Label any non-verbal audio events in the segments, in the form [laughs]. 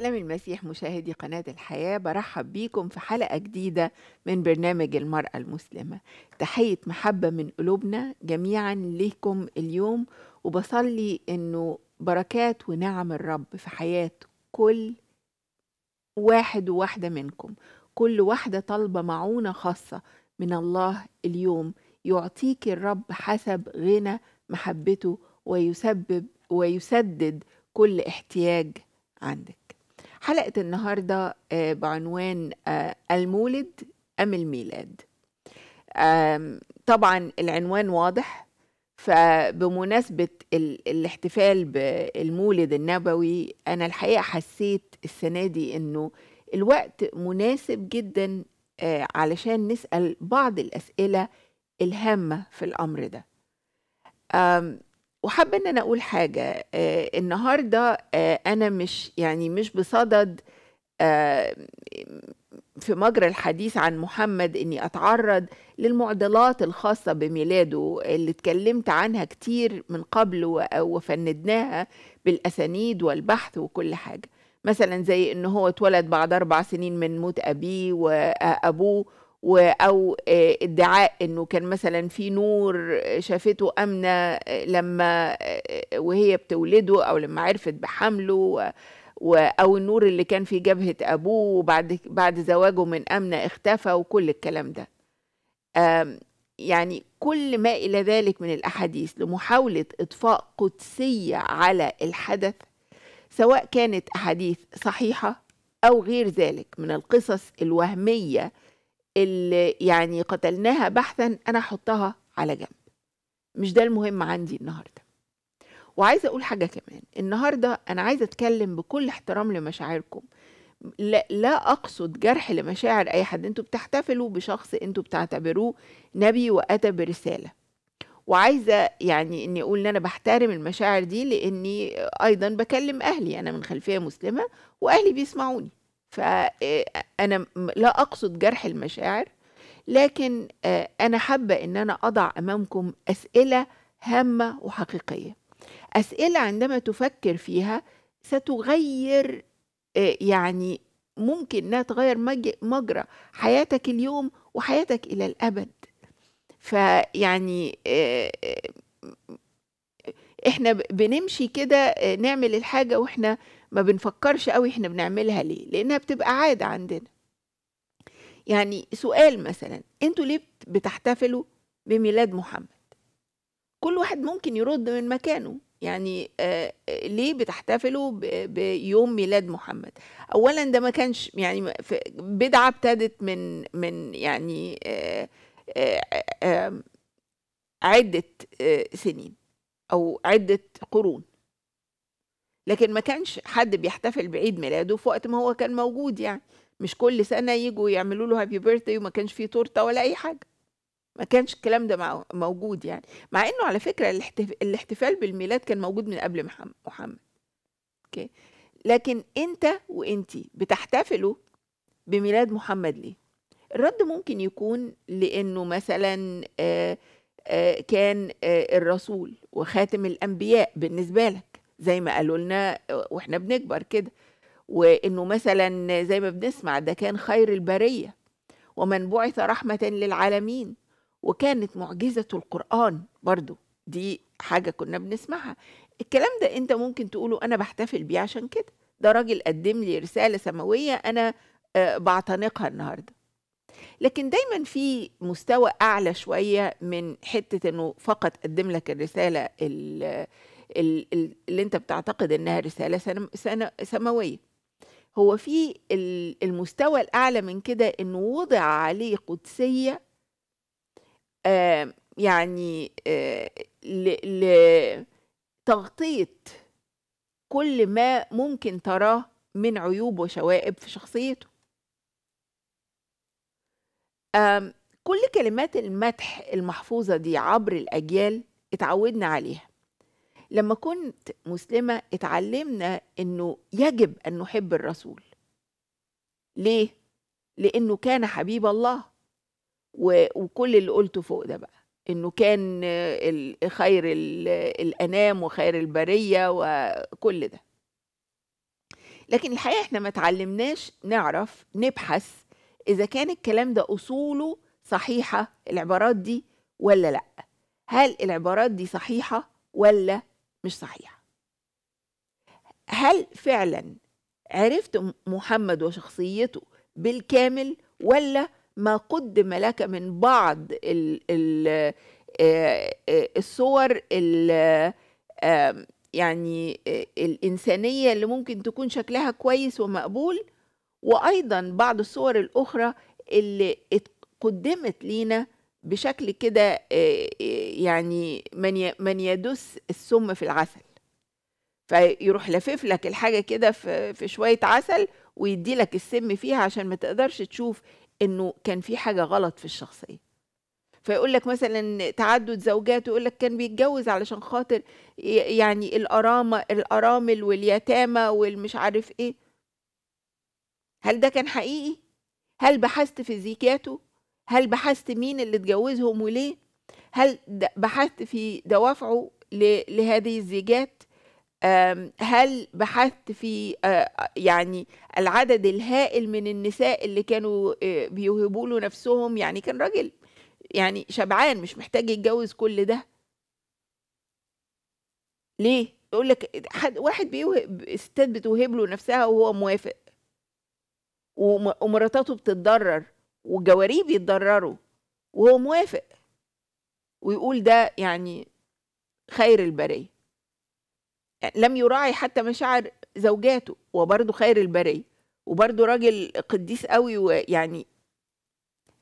سلام المسيح مشاهدي قناة الحياة برحب بيكم في حلقة جديدة من برنامج المرأة المسلمة تحية محبة من قلوبنا جميعا ليكم اليوم وبصلي انه بركات ونعم الرب في حياة كل واحد وواحدة منكم كل واحدة طالبة معونة خاصة من الله اليوم يعطيك الرب حسب غنى محبته ويسبب ويسدد كل احتياج عندك حلقة النهاردة آه، بعنوان آه، المولد أم الميلاد طبعا العنوان واضح فبمناسبة الاحتفال بالمولد النبوي أنا الحقيقة حسيت السنة دي أنه الوقت مناسب جدا آه، علشان نسأل بعض الأسئلة الهامة في الأمر ده وحابه ان انا اقول حاجه آه النهارده آه انا مش يعني مش بصدد آه في مجرى الحديث عن محمد اني اتعرض للمعضلات الخاصه بميلاده اللي اتكلمت عنها كتير من قبل وفندناها بالاسانيد والبحث وكل حاجه مثلا زي ان هو اتولد بعد اربع سنين من موت ابيه وابوه او آه، ادعاء انه كان مثلا في نور آه، شافته امنه آه، لما وهي بتولده او لما عرفت بحمله او النور اللي كان في جبهه ابوه وبعد بعد زواجه من امنه اختفى وكل الكلام ده يعني كل ما الى ذلك من الاحاديث لمحاوله اطفاء قدسيه على الحدث سواء كانت احاديث صحيحه او غير ذلك من القصص الوهميه اللي يعني قتلناها بحثا انا احطها على جنب مش ده المهم عندي النهارده وعايزه اقول حاجه كمان النهارده انا عايزه اتكلم بكل احترام لمشاعركم لا, لا اقصد جرح لمشاعر اي حد انتوا بتحتفلوا بشخص انتوا بتعتبروه نبي واتى برساله وعايزه يعني اني اقول ان انا بحترم المشاعر دي لاني ايضا بكلم اهلي انا من خلفيه مسلمه واهلي بيسمعوني فأنا آه، لا أقصد جرح المشاعر لكن آه، أنا حابة إن أنا أضع أمامكم أسئلة هامة وحقيقية أسئلة عندما تفكر فيها ستغير آه، يعني ممكن إنها تغير مجرى حياتك اليوم وحياتك إلى الأبد فيعني إحنا بنمشي كده نعمل الحاجة وإحنا ما بنفكرش قوي احنا بنعملها ليه لانها بتبقى عاده عندنا يعني سؤال مثلا انتوا ليه بتحتفلوا بميلاد محمد كل واحد ممكن يرد من مكانه يعني آه, آه، ليه بتحتفلوا بيوم ميلاد محمد اولا ده ما كانش يعني بدعه ابتدت من من يعني آه آه, آه، عده آه، سنين او عده قرون لكن ما كانش حد بيحتفل بعيد ميلاده في وقت ما هو كان موجود يعني مش كل سنه يجوا يعملوا له هابي بيرثدي وما كانش فيه تورته ولا اي حاجه ما كانش الكلام ده موجود يعني مع انه على فكره الاحتفال بالميلاد كان موجود من قبل محمد اوكي لكن انت وانتي بتحتفلوا بميلاد محمد ليه الرد ممكن يكون لانه مثلا آآ آه، آآ آه، كان آآ آه، الرسول وخاتم الانبياء بالنسبه لك زي ما قالوا لنا واحنا بنكبر كده وانه مثلا زي ما بنسمع ده كان خير البريه ومن بعث رحمه للعالمين وكانت معجزه القران برضو دي حاجه كنا بنسمعها الكلام ده انت ممكن تقوله انا بحتفل بيه عشان كده ده راجل قدم لي رساله سماويه انا آه، بعتنقها النهارده لكن دايما في مستوى اعلى شويه من حته انه فقط قدم لك الرساله اللي انت بتعتقد انها رساله سماويه هو في المستوى الاعلى من كده انه وضع عليه قدسيه يعني آه، لتغطيه كل ما ممكن تراه من عيوب وشوائب في شخصيته كل كلمات المدح المحفوظه دي عبر الاجيال اتعودنا عليها لما كنت مسلمة اتعلمنا أنه يجب أن نحب الرسول ليه؟ لأنه كان حبيب الله وكل اللي قلته فوق ده بقى انه كان خير الانام وخير البريه وكل ده لكن الحقيقه احنا ما اتعلمناش نعرف نبحث اذا كان الكلام ده اصوله صحيحه العبارات دي ولا لا هل العبارات دي صحيحه ولا مش صحيح هل فعلا عرفت محمد وشخصيته بالكامل ولا ما قدم لك من بعض الـ الـ الصور الـ يعني الإنسانية اللي ممكن تكون شكلها كويس ومقبول وأيضا بعض الصور الأخرى اللي قدمت لينا بشكل كده آه، آه، يعني من من يدس السم في العسل فيروح لفف لك الحاجه كده في في شويه عسل ويدي لك السم فيها عشان ما تقدرش تشوف انه كان في حاجه غلط في الشخصيه فيقول لك مثلا تعدد زوجات يقول لك كان بيتجوز علشان خاطر يعني الأرامة الأرامل واليتامى والمش عارف إيه هل ده كان حقيقي؟ هل بحثت في زيكاته؟ هل بحثت مين اللي اتجوزهم وليه هل بحثت في دوافعه لهذه الزيجات هل بحثت في يعني العدد الهائل من النساء اللي كانوا بيوهبوا له نفسهم يعني كان راجل يعني شبعان مش محتاج يتجوز كل ده ليه يقول لك حد واحد بيوهب الستات بتوهب له نفسها وهو موافق ومراتاته بتتضرر والجواريب يتضرروا وهو موافق ويقول ده يعني خير البريه يعني لم يراعي حتى مشاعر زوجاته وبرضه خير البريه وبرضه راجل قديس قوي ويعني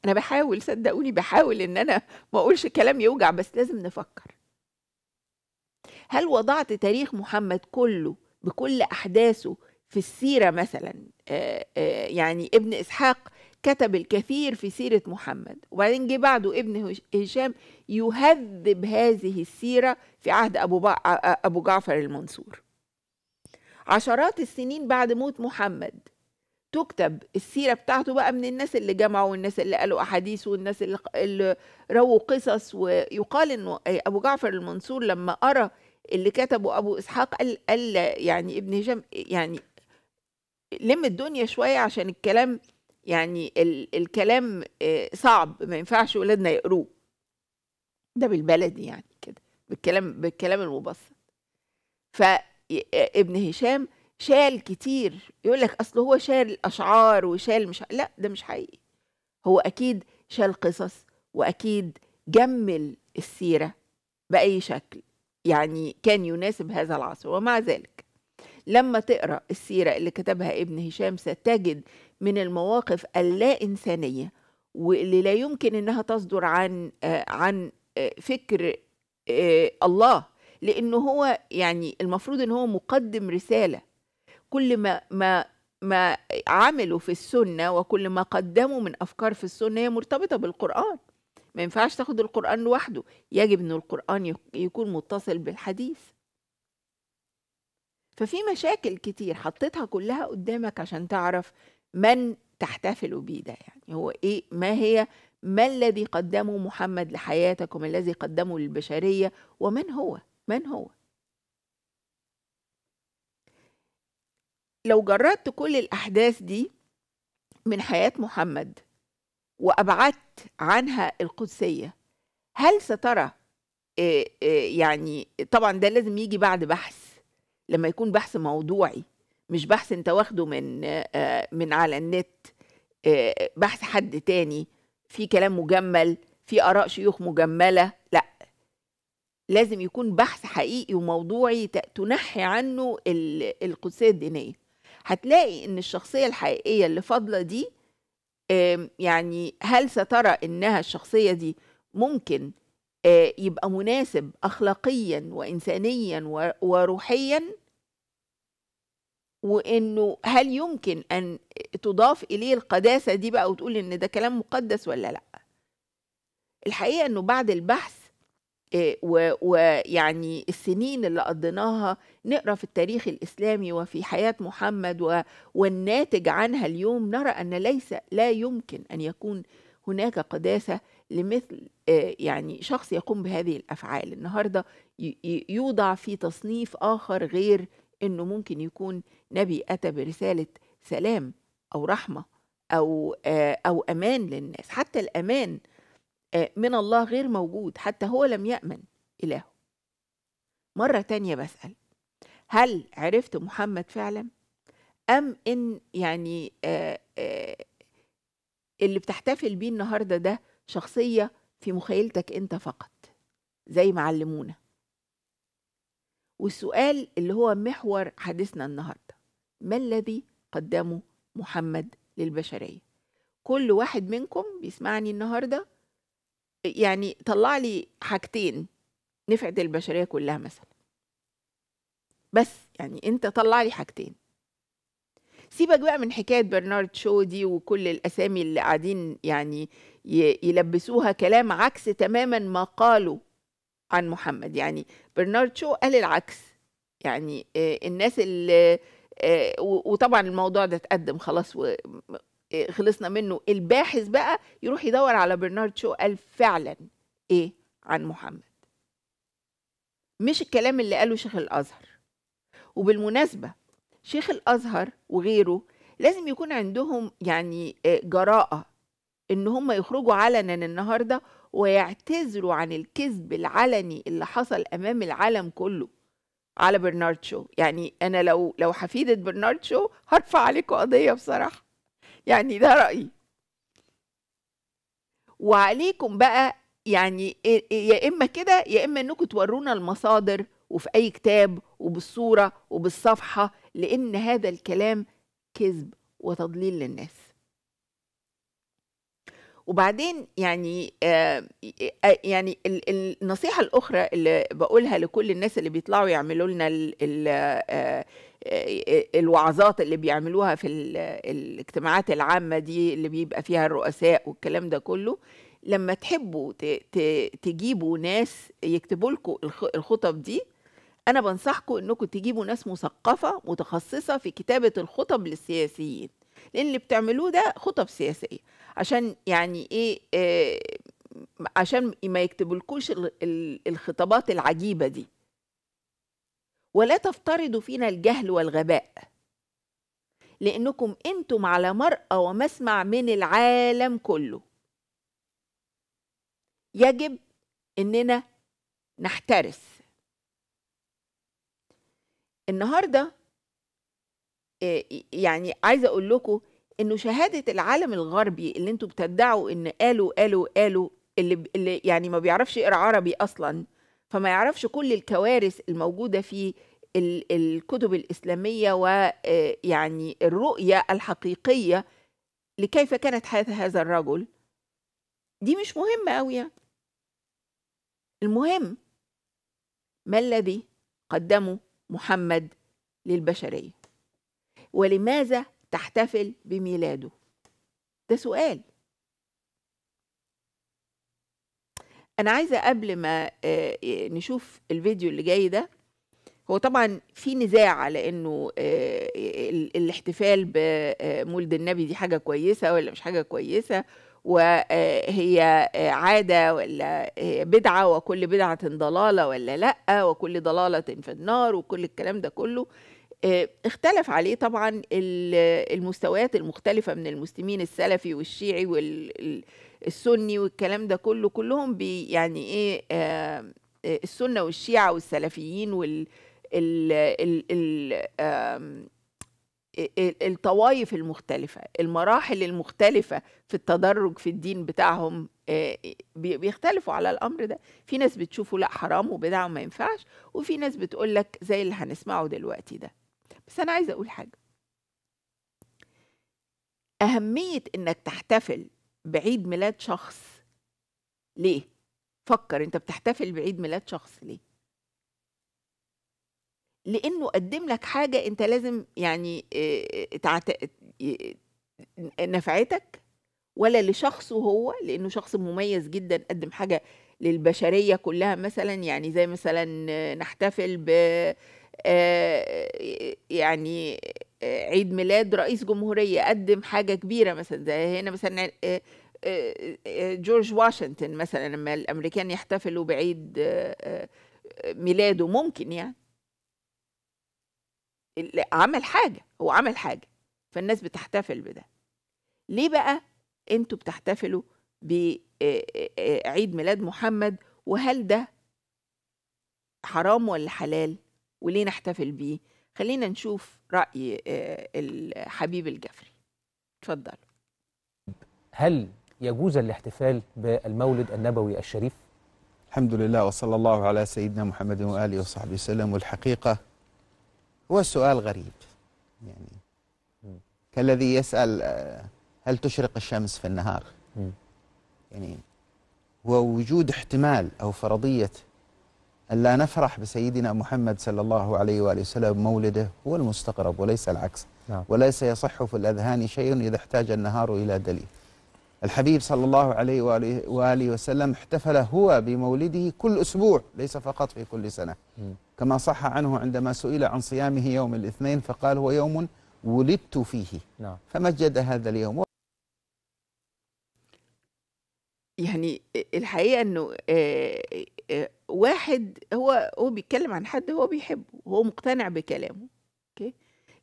انا بحاول صدقوني بحاول ان انا ما اقولش كلام يوجع بس لازم نفكر هل وضعت تاريخ محمد كله بكل احداثه في السيره مثلا آه، آه، يعني ابن اسحاق كتب الكثير في سيرة محمد وبعدين جه بعده ابن هشام يهذب هذه السيرة في عهد أبو, با... أبو جعفر المنصور عشرات السنين بعد موت محمد تكتب السيرة بتاعته بقى من الناس اللي جمعوا والناس اللي قالوا أحاديث والناس اللي, اللي رووا قصص ويقال إنه أبو جعفر المنصور لما قرأ اللي كتبه أبو إسحاق قال, قال يعني ابن هشام يعني لم الدنيا شوية عشان الكلام يعني ال الكلام آه، صعب ما ينفعش ولادنا يقروه ده بالبلدي يعني كده بالكلام بالكلام المبسط فابن آه، هشام شال كتير يقول لك اصل هو شال اشعار وشال مش لا ده مش حقيقي هو اكيد شال قصص واكيد جمل السيره باي شكل يعني كان يناسب هذا العصر ومع ذلك لما تقرا السيره اللي كتبها ابن هشام ستجد من المواقف اللا انسانيه واللي لا يمكن انها تصدر عن آه، عن آه، فكر آه، الله لانه هو يعني المفروض ان هو مقدم رساله كل ما ما ما عملوا في السنه وكل ما قدموا من افكار في السنه هي مرتبطه بالقران ما ينفعش تاخد القرآن لوحده يجب أن القرآن يكون متصل بالحديث ففي مشاكل كتير حطيتها كلها قدامك عشان تعرف من تحتفل بيه ده يعني هو ايه ما هي ما الذي قدمه محمد لحياتك وما الذي قدمه للبشرية ومن هو من هو لو جردت كل الأحداث دي من حياة محمد وأبعدت عنها القدسية هل سترى آه، آه، يعني طبعا ده لازم يجي بعد بحث لما يكون بحث موضوعي مش بحث انت واخده من آه، من على النت آه، بحث حد تاني في كلام مجمل في اراء شيوخ مجمله لا لازم يكون بحث حقيقي وموضوعي تنحي عنه القدسيه الدينيه هتلاقي ان الشخصيه الحقيقيه اللي فاضله دي يعني هل سترى انها الشخصيه دي ممكن آه، يبقى مناسب اخلاقيا وانسانيا وروحيا وانه هل يمكن ان تضاف اليه القداسه دي بقى وتقول ان ده كلام مقدس ولا لا الحقيقه انه بعد البحث آه، ويعني السنين اللي قضيناها نقرا في التاريخ الاسلامي وفي حياه محمد والناتج عنها اليوم نرى ان ليس لا يمكن ان يكون هناك قداسه لمثل آه، يعني شخص يقوم بهذه الافعال النهارده يوضع في تصنيف اخر غير انه ممكن يكون نبي اتى برساله سلام او رحمه او آه، او امان للناس حتى الامان آه، من الله غير موجود حتى هو لم يامن الهه مره تانية بسال هل عرفت محمد فعلا ام ان يعني اللي بتحتفل بيه النهارده ده شخصية في مخيلتك أنت فقط زي ما علمونا والسؤال اللي هو محور حديثنا النهاردة ما الذي قدمه محمد للبشرية كل واحد منكم بيسمعني النهاردة يعني طلع لي حاجتين نفعت البشرية كلها مثلا بس يعني انت طلع لي حاجتين سيبك بقى من حكاية برنارد شو دي وكل الأسامي اللي قاعدين يعني يلبسوها كلام عكس تماما ما قالوا عن محمد يعني برنارد شو قال العكس يعني آه، الناس اللي آه، وطبعا الموضوع ده اتقدم خلاص وخلصنا آه، منه الباحث بقى يروح يدور على برنارد شو قال فعلا ايه عن محمد مش الكلام اللي قاله شيخ الازهر وبالمناسبه شيخ الازهر وغيره لازم يكون عندهم يعني جراءه إن هم يخرجوا علنا النهارده ويعتذروا عن الكذب العلني اللي حصل أمام العالم كله على برنارد شو يعني أنا لو لو حفيدة برنارد شو هرفع عليكم قضية بصراحة يعني ده رأيي وعليكم بقى يعني يا إما كده يا إما إنكم تورونا المصادر وفي أي كتاب وبالصورة وبالصفحة لأن هذا الكلام كذب وتضليل للناس وبعدين يعني آه, آه،, آه، يعني النصيحه الاخرى اللي بقولها لكل الناس اللي بيطلعوا يعملوا لنا آه، الوعظات اللي بيعملوها في الاجتماعات العامه دي اللي بيبقى فيها الرؤساء والكلام ده كله لما تحبوا تجيبوا ناس يكتبوا لكم الخطب دي انا بنصحكم انكم تجيبوا ناس مثقفه متخصصه في كتابه الخطب للسياسيين لان اللي بتعملوه ده خطب سياسيه عشان يعني ايه آه عشان ما يكتبولكوش الخطابات العجيبه دي ولا تفترضوا فينا الجهل والغباء لانكم انتم على مرأى ومسمع من العالم كله يجب اننا نحترس النهارده آه، يعني عايزه اقول لكم انه شهاده العالم الغربي اللي انتم بتدعوا ان قالوا قالوا قالوا اللي, اللي يعني ما بيعرفش يقرا عربي اصلا فما يعرفش كل الكوارث الموجوده في الكتب الاسلاميه ويعني آه، الرؤيه الحقيقيه لكيف كانت حياه هذا الرجل دي مش مهمه قوي يعني. المهم ما الذي قدمه محمد للبشريه ولماذا تحتفل بميلاده ده سؤال انا عايزه قبل ما آه، نشوف الفيديو اللي جاي ده هو طبعا في نزاع على انه آه، الاحتفال بمولد آه، النبي دي حاجه كويسه ولا مش حاجه كويسه وهي عاده ولا هي بدعه وكل بدعه ضلاله ولا لا وكل ضلاله في النار وكل الكلام ده كله آه، اختلف عليه طبعا المستويات المختلفة من المسلمين السلفي والشيعي والسني والكلام ده كله كلهم بي يعني ايه آه، آه، السنة والشيعة والسلفيين وال ال ال ال الطوائف المختلفة المراحل المختلفة في التدرج في الدين بتاعهم بيختلفوا على الأمر ده في ناس بتشوفه لا حرام وبدعة وما ينفعش وفي ناس بتقولك زي اللي هنسمعه دلوقتي ده بس أنا عايزة أقول حاجة أهمية إنك تحتفل بعيد ميلاد شخص ليه؟ فكر أنت بتحتفل بعيد ميلاد شخص ليه؟ لأنه قدم لك حاجة أنت لازم يعني آه، نفعتك ولا لشخصه هو لأنه شخص مميز جدا قدم حاجة للبشرية كلها مثلا يعني زي مثلا نحتفل ب آه، يعني آه، عيد ميلاد رئيس جمهورية قدم حاجة كبيرة مثلا زي هنا مثلا آه، جورج واشنطن مثلا لما الأمريكان يحتفلوا بعيد ميلاده ممكن يعني عمل حاجة هو عمل حاجة فالناس بتحتفل بده ليه بقى انتوا بتحتفلوا بعيد ميلاد محمد وهل ده حرام ولا حلال وليه نحتفل بيه خلينا نشوف رأي آه، الحبيب الجفري تفضل هل يجوز الاحتفال بالمولد النبوي الشريف؟ الحمد لله وصلى الله على سيدنا محمد وآله وصحبه وسلم والحقيقة هو سؤال غريب يعني كالذي يسأل آه، هل تشرق الشمس في النهار يعني هو وجود احتمال أو فرضية ألا نفرح بسيدنا محمد صلى الله عليه وآله وسلم مولده هو المستغرب وليس العكس نعم. وليس يصح في الأذهان شيء إذا احتاج النهار إلى دليل الحبيب صلى الله عليه وآله, وآله وسلم احتفل هو بمولده كل أسبوع ليس فقط في كل سنة م. كما صح عنه عندما سئل عن صيامه يوم الاثنين فقال هو يوم ولدت فيه نعم. فمجد هذا اليوم يعني الحقيقة أنه آه، واحد هو هو بيتكلم عن حد هو بيحبه وهو مقتنع بكلامه اوكي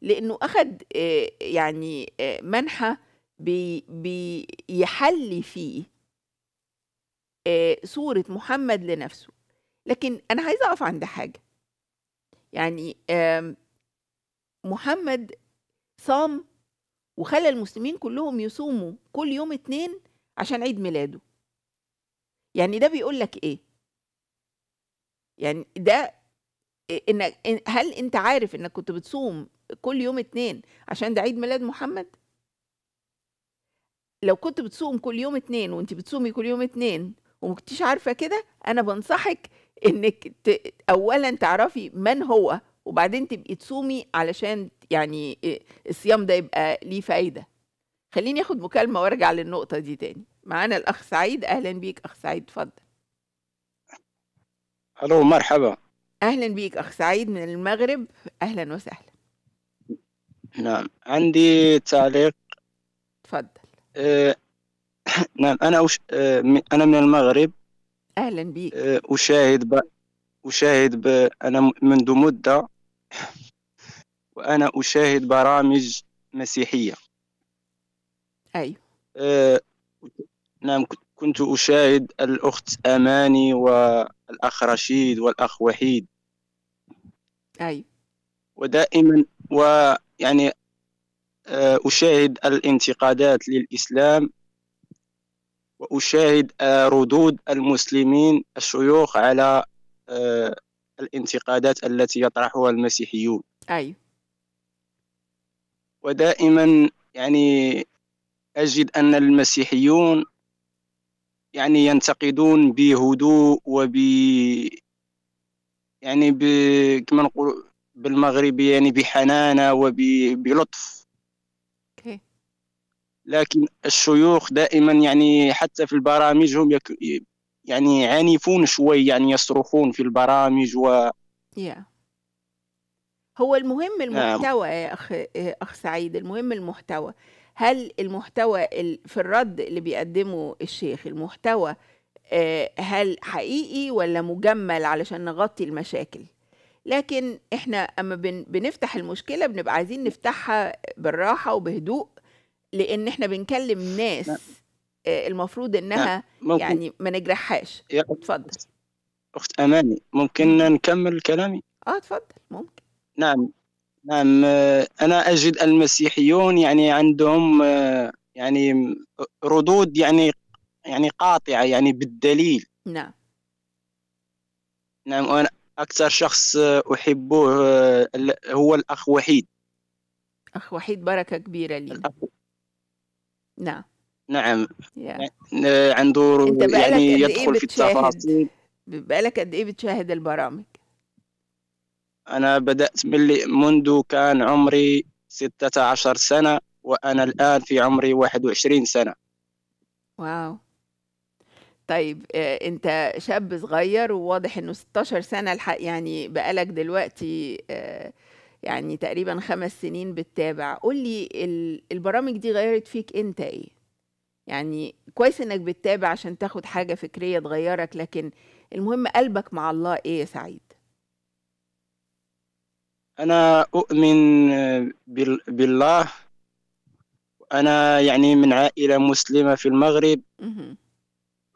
لانه اخد آه، يعني آه، منحى بيحلي فيه آه، صورة محمد لنفسه لكن أنا عايزة أقف عند حاجة يعني محمد صام وخلى المسلمين كلهم يصوموا كل يوم اتنين عشان عيد ميلاده يعني ده بيقول لك ايه يعني ده انك هل انت عارف انك كنت بتصوم كل يوم اتنين عشان ده عيد ميلاد محمد لو كنت بتصوم كل يوم اتنين وانت بتصومي كل يوم اتنين وما كنتيش عارفه كده انا بنصحك انك ت... اولا تعرفي من هو وبعدين تبقي تصومي علشان يعني الصيام ده يبقى ليه فايده خليني اخد مكالمه وارجع للنقطه دي تاني معانا الاخ سعيد اهلا بيك اخ سعيد اتفضل الو مرحبا اهلا بيك اخ سعيد من المغرب اهلا وسهلا نعم عندي تعليق تفضل أه نعم انا وش أه انا من المغرب اهلا بيك أه اشاهد ب... اشاهد ب... انا منذ مده وانا اشاهد برامج مسيحيه ايوه أه... نعم كنت اشاهد الاخت اماني و الأخ رشيد والأخ وحيد أي ودائما ويعني آه، أشاهد الانتقادات للإسلام وأشاهد آه، ردود المسلمين الشيوخ على آه، الانتقادات التي يطرحها المسيحيون أي ودائما يعني أجد أن المسيحيون يعني ينتقدون بهدوء وب يعني ب... كما نقول بالمغربي يعني بحنانة وبلطف okay. لكن الشيوخ دائما يعني حتى في البرامج هم يك... يعني عنيفون شوي يعني يصرخون في البرامج و yeah. هو المهم آه. المحتوى يا أخ أخ سعيد المهم المحتوى هل المحتوى في الرد اللي بيقدمه الشيخ المحتوى آه، هل حقيقي ولا مجمل علشان نغطي المشاكل لكن احنا اما بنفتح المشكله بنبقى عايزين نفتحها بالراحه وبهدوء لان احنا بنكلم ناس نعم. آه، المفروض انها نعم. يعني ما نجرحهاش اتفضل اخت اماني ممكن نكمل كلامي اه اتفضل ممكن نعم نعم آه، انا اجد المسيحيون يعني عندهم آه، يعني ردود يعني يعني قاطعه يعني بالدليل نعم نعم وانا اكثر شخص آه، احبه هو الاخ وحيد اخ وحيد بركه كبيره لي نعم نعم yeah. يعني، عنده يعني إيه يدخل في التفاصيل بقالك قد ايه بتشاهد البرامج أنا بدأت من منذ كان عمري 16 سنة وأنا الآن في عمري 21 سنة واو طيب آه، أنت شاب صغير وواضح أنه 16 سنة الحق يعني بقالك دلوقتي آه، يعني تقريبا خمس سنين بتتابع قول لي البرامج دي غيرت فيك أنت إيه؟ يعني كويس إنك بتتابع عشان تاخد حاجة فكرية تغيرك لكن المهم قلبك مع الله إيه يا سعيد؟ أنا أؤمن آه، بالله أنا يعني من عائلة مسلمة في المغرب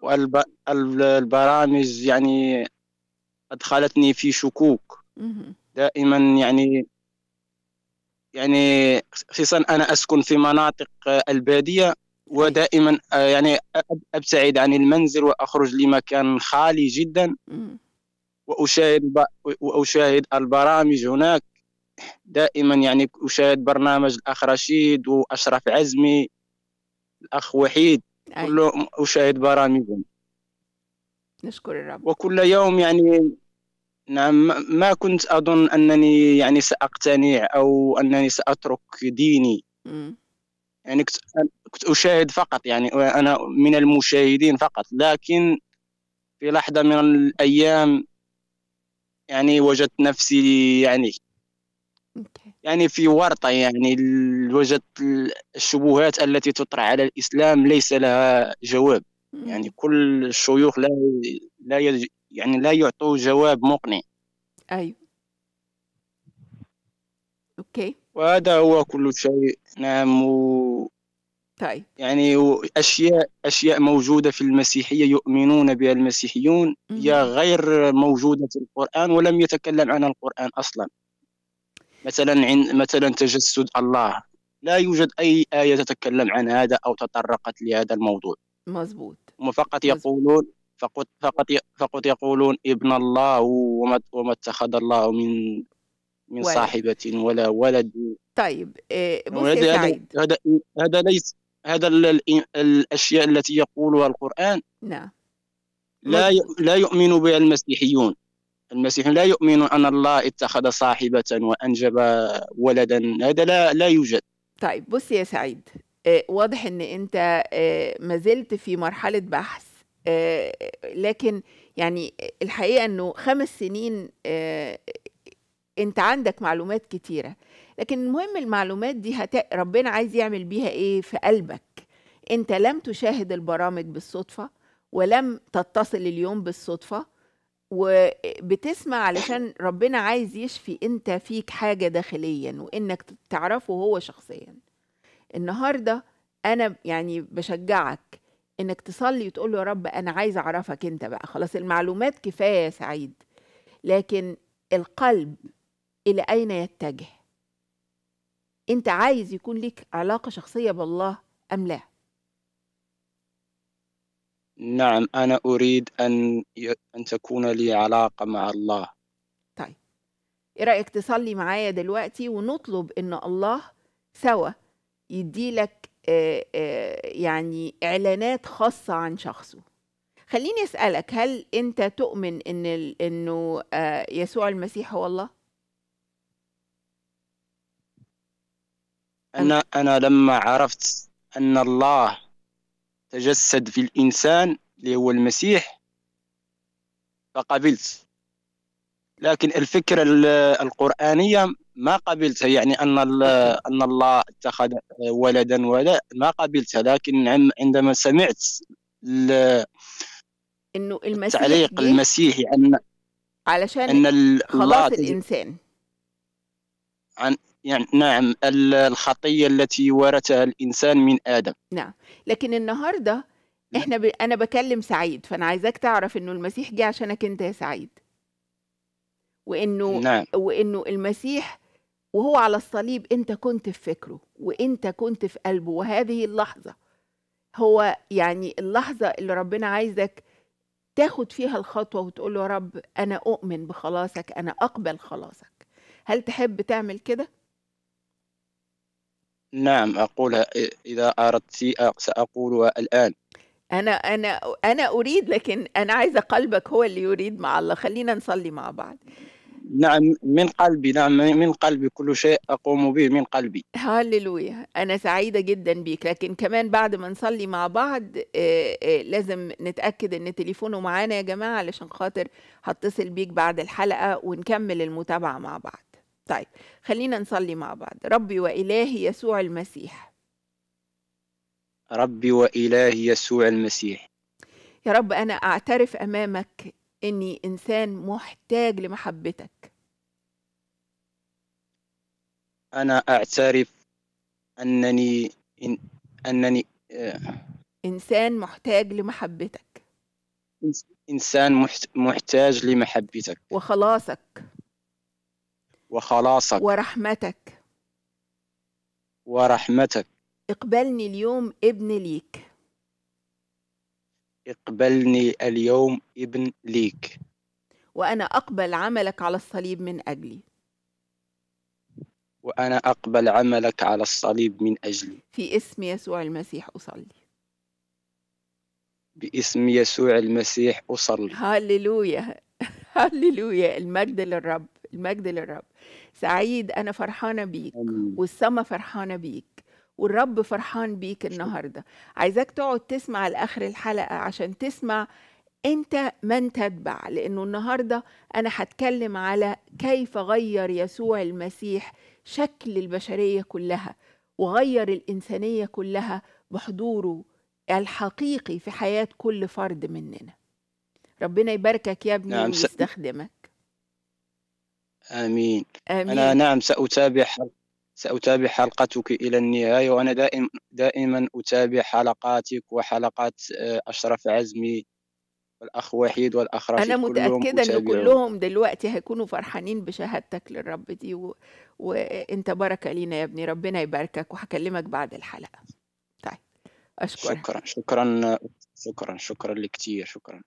والبرامج يعني أدخلتني في شكوك دائما يعني يعني خصيصا أنا أسكن في مناطق آه، البادية ودائما آه، يعني أبتعد عن المنزل وأخرج لمكان خالي جدا وأشاهد وأشاهد البرامج هناك دائما يعني أشاهد برنامج الأخ رشيد وأشرف عزمي الأخ وحيد كلهم أشاهد برامجهم نشكر الرب وكل يوم يعني نعم ما كنت أظن أنني يعني سأقتنع أو أنني سأترك ديني م. يعني كنت كنت أشاهد فقط يعني أنا من المشاهدين فقط لكن في لحظة من الأيام يعني وجدت نفسي يعني يعني في ورطة يعني وجدت الشبهات التي تطرح على الإسلام ليس لها جواب يعني كل الشيوخ لا لا يعني لا يعطوا جواب مقنع أيوه أوكي وهذا هو كل شيء نعم و... طيب يعني أشياء أشياء موجودة في المسيحية يؤمنون بها المسيحيون هي غير موجودة في القرآن ولم يتكلم عنها القرآن أصلا مثلا عند مثلا تجسد الله لا يوجد اي ايه تتكلم عن هذا او تطرقت لهذا الموضوع مزبوط هم فقط يقولون فقط فقط فقط يقولون ابن الله وما وما اتخذ الله من من ولد. صاحبة ولا ولد طيب إيه، بص يا هذا هذا ليس هذا الاشياء التي يقولها القران نعم لا لا يؤمن بها المسيحيون المسيح لا يؤمن أن الله اتخذ صاحبة وأنجب ولدا هذا لا, لا يوجد طيب بص يا سعيد آه، واضح ان انت آه، ما زلت في مرحله بحث آه، لكن يعني الحقيقه انه خمس سنين انت عندك معلومات كتيره لكن المهم المعلومات دي هت... ربنا عايز يعمل بيها ايه في قلبك انت لم تشاهد البرامج بالصدفه ولم تتصل اليوم بالصدفه وبتسمع علشان ربنا عايز يشفي انت فيك حاجة داخليا وانك تعرفه هو شخصيا النهاردة انا يعني بشجعك انك تصلي وتقول له يا رب انا عايز اعرفك انت بقى خلاص المعلومات كفاية يا سعيد لكن القلب الى اين يتجه انت عايز يكون ليك علاقة شخصية بالله ام لا نعم أنا أريد أن ي... أن تكون لي علاقة مع الله طيب إيه رأيك تصلي معايا دلوقتي ونطلب إن الله سوا يديلك لك آه، آه، يعني إعلانات خاصة عن شخصه خليني أسألك هل أنت تؤمن إن ال... إنه آه، يسوع المسيح هو الله؟ أنا أنا لما عرفت أن الله تجسد في الإنسان اللي هو المسيح فقبلت لكن الفكرة القرآنية ما قبلتها يعني أن أن الله اتخذ ولدا ولا ما قبلتها لكن عندما سمعت إنه المسيح تعليق المسيحي أن علشان أن خلاص الإنسان عن يعني نعم الخطية التي ورثها الإنسان من آدم نعم لكن النهاردة نعم. احنا ب... أنا بكلم سعيد فأنا عايزاك تعرف إنه المسيح جه عشانك أنت يا سعيد وإنه نعم. وإنه المسيح وهو على الصليب أنت كنت في فكره وأنت كنت في قلبه وهذه اللحظة هو يعني اللحظة اللي ربنا عايزك تاخد فيها الخطوة وتقول له رب أنا أؤمن بخلاصك أنا أقبل خلاصك هل تحب تعمل كده؟ نعم أقولها إذا أردت سأقولها الآن أنا أنا أنا أريد لكن أنا عايزة قلبك هو اللي يريد مع الله خلينا نصلي مع بعض نعم من قلبي نعم من قلبي كل شيء أقوم به من قلبي هللويا أنا سعيدة جدا بيك لكن كمان بعد ما نصلي مع بعض آه، آه، لازم نتأكد إن تليفونه معانا يا جماعة علشان خاطر هتصل بيك بعد الحلقة ونكمل المتابعة مع بعض طيب خلينا نصلي مع بعض ربي وإلهي يسوع المسيح ربي وإلهي يسوع المسيح يا رب أنا أعترف أمامك إني إنسان محتاج لمحبتك أنا أعترف أنني إن أنني آه إنسان محتاج لمحبتك إنسان محتاج لمحبتك وخلاصك وخلاصك ورحمتك ورحمتك اقبلني اليوم ابن ليك اقبلني اليوم ابن ليك وأنا أقبل عملك على الصليب من أجلي وأنا أقبل عملك على الصليب من أجلي في اسم يسوع المسيح أصلي باسم يسوع المسيح أصلي هللويا [laughs] هللويا المجد للرب المجد للرب سعيد أنا فرحانة بيك والسما فرحانة بيك والرب فرحان بيك النهارده عايزاك تقعد تسمع لآخر الحلقة عشان تسمع انت من تتبع لانه النهارده انا هتكلم على كيف غير يسوع المسيح شكل البشريه كلها وغير الانسانيه كلها بحضوره الحقيقي في حياه كل فرد مننا ربنا يباركك يا ابني نعم ويستخدمك آمين. آمين أنا نعم سأتابع سأتابع حلقتك إلى النهاية وأنا دائم دائما أتابع حلقاتك وحلقات آه، أشرف عزمي والأخ وحيد والأخ أنا متأكدة أن كلهم دلوقتي هيكونوا فرحانين بشهادتك للرب دي و... وأنت بركة لينا يا ابني ربنا يباركك وهكلمك بعد الحلقة طيب أشكرك شكرا شكرا شكرا شكرا لكتير شكرا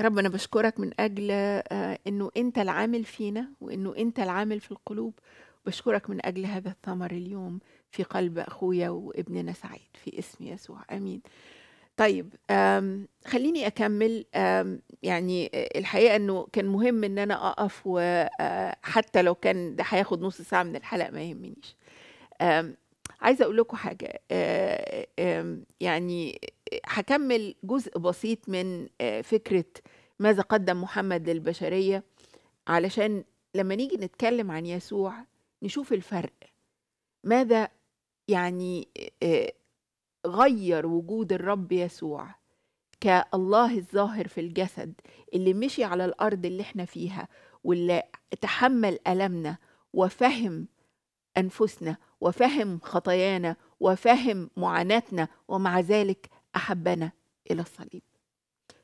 رب أنا بشكرك من أجل آه، إنه أنت العامل فينا وإنه أنت العامل في القلوب بشكرك من أجل هذا الثمر اليوم في قلب أخويا وابننا سعيد في اسم يسوع آمين طيب خليني أكمل يعني آه، الحقيقة أنه كان مهم أن أنا أقف وحتى آه، لو كان ده هياخد نص ساعة من الحلقة ما يهمنيش عايزة أقول لكم حاجة يعني هكمل جزء بسيط من آه، فكرة ماذا قدم محمد للبشرية علشان لما نيجي نتكلم عن يسوع نشوف الفرق ماذا يعني آه، غير وجود الرب يسوع كالله الظاهر في الجسد اللي مشي على الأرض اللي احنا فيها واللي تحمل ألمنا وفهم أنفسنا وفهم خطايانا وفهم معاناتنا ومع ذلك احبنا الى الصليب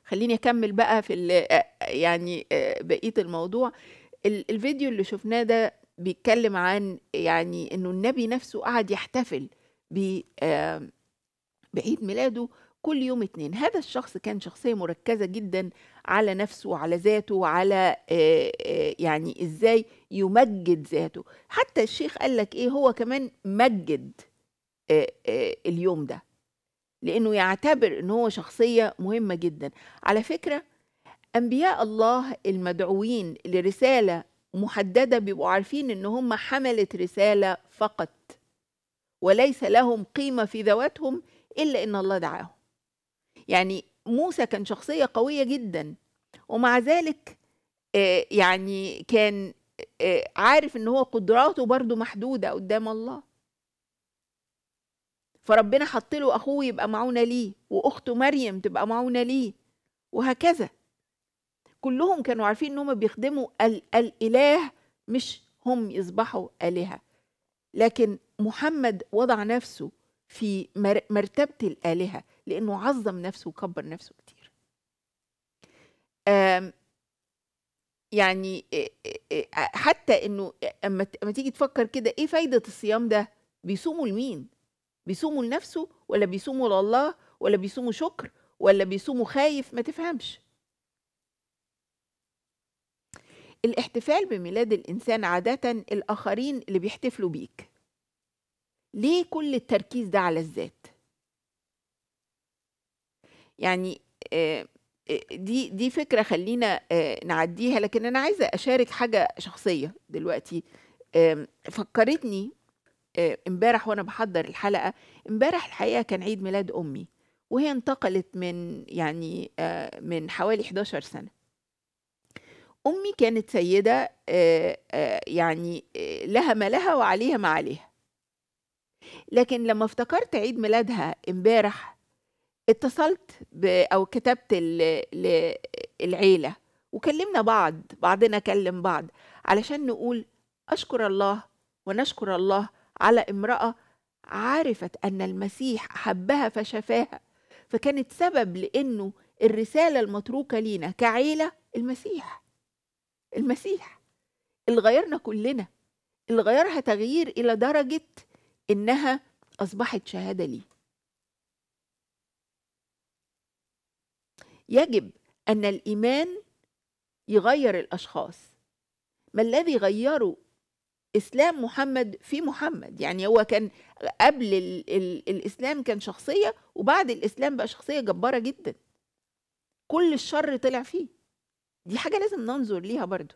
خليني اكمل بقى في آه، يعني آه، بقيه الموضوع الفيديو اللي شفناه ده بيتكلم عن يعني انه النبي نفسه قعد يحتفل ب آه، بعيد ميلاده كل يوم اتنين هذا الشخص كان شخصية مركزة جدا على نفسه وعلى ذاته وعلى يعني ازاي يمجد ذاته حتى الشيخ قال لك ايه هو كمان مجد اليوم ده لأنه يعتبر ان هو شخصية مهمة جدا على فكرة أنبياء الله المدعوين لرسالة محددة بيبقوا عارفين أن هم حملة رسالة فقط وليس لهم قيمة في ذواتهم إلا أن الله دعاهم يعني موسى كان شخصية قوية جدا ومع ذلك آه، يعني كان آه، عارف ان هو قدراته برضه محدوده قدام الله فربنا حط له اخوه يبقى معونه ليه واخته مريم تبقى معونه ليه وهكذا كلهم كانوا عارفين انهم بيخدموا ال الاله مش هم يصبحوا الهه لكن محمد وضع نفسه في مرتبه الالهه لانه عظم نفسه وكبر نفسه كتير يعني حتى انه اما تيجي تفكر كده ايه فايده الصيام ده بيصوموا لمين بيصوموا لنفسه ولا بيصوموا لله ولا بيصوموا شكر ولا بيصوموا خايف ما تفهمش الاحتفال بميلاد الإنسان عادة الآخرين اللي بيحتفلوا بيك ليه كل التركيز ده على الذات يعني آه، آه، دي دي فكره خلينا آه، نعديها لكن انا عايزه اشارك حاجه شخصيه دلوقتي فكرتني آه، امبارح وانا بحضر الحلقه امبارح الحقيقه كان عيد ميلاد امي وهي انتقلت من يعني آه، من حوالي 11 سنه امي كانت سيده آه، يعني لها ما لها وعليها ما عليها لكن لما افتكرت عيد ميلادها امبارح اتصلت ب او كتبت العيله وكلمنا بعض بعضنا كلم بعض علشان نقول اشكر الله ونشكر الله على امرأة عرفت أن المسيح أحبها فشفاها فكانت سبب لأنه الرسالة المتروكة لينا كعيلة المسيح المسيح اللي غيرنا كلنا اللي غيرها تغيير إلى درجة إنها أصبحت شهادة لي يجب أن الإيمان يغير الأشخاص ما الذي غيره اسلام محمد في محمد يعني هو كان قبل الـ الـ الاسلام كان شخصيه وبعد الاسلام بقى شخصيه جباره جدا كل الشر طلع فيه دي حاجه لازم ننظر ليها برضو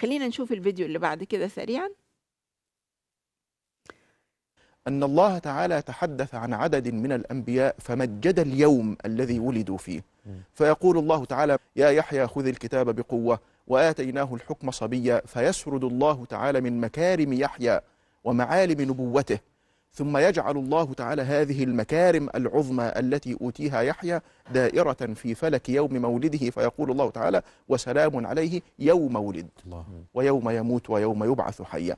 خلينا نشوف الفيديو اللي بعد كده سريعا أن الله تعالى تحدث عن عدد من الأنبياء فمجد اليوم الذي ولدوا فيه فيقول الله تعالى يا يحيى خذ الكتاب بقوة وآتيناه الحكم صبيا فيسرد الله تعالى من مكارم يحيى ومعالم نبوته ثم يجعل الله تعالى هذه المكارم العظمى التي أوتيها يحيى دائرة في فلك يوم مولده فيقول الله تعالى وسلام عليه يوم ولد ويوم يموت ويوم يبعث حيا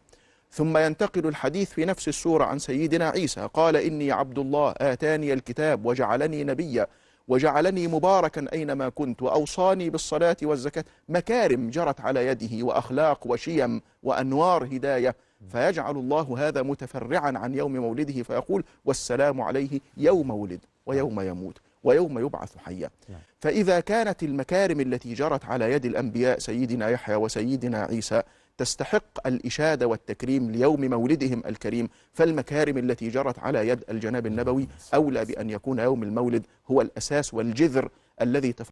ثم ينتقل الحديث في نفس السورة عن سيدنا عيسى قال إني عبد الله آتاني الكتاب وجعلني نبيا وجعلني مباركا أينما كنت وأوصاني بالصلاة والزكاة مكارم جرت على يده وأخلاق وشيم وأنوار هداية فيجعل الله هذا متفرعا عن يوم مولده فيقول والسلام عليه يوم ولد ويوم يموت ويوم يبعث حيا نعم. فإذا كانت المكارم التي جرت على يد الأنبياء سيدنا يحيى وسيدنا عيسى تستحق الإشادة والتكريم ليوم مولدهم الكريم فالمكارم التي جرت على يد الجناب النبوي أولى بأن يكون يوم المولد هو الأساس والجذر الذي تف...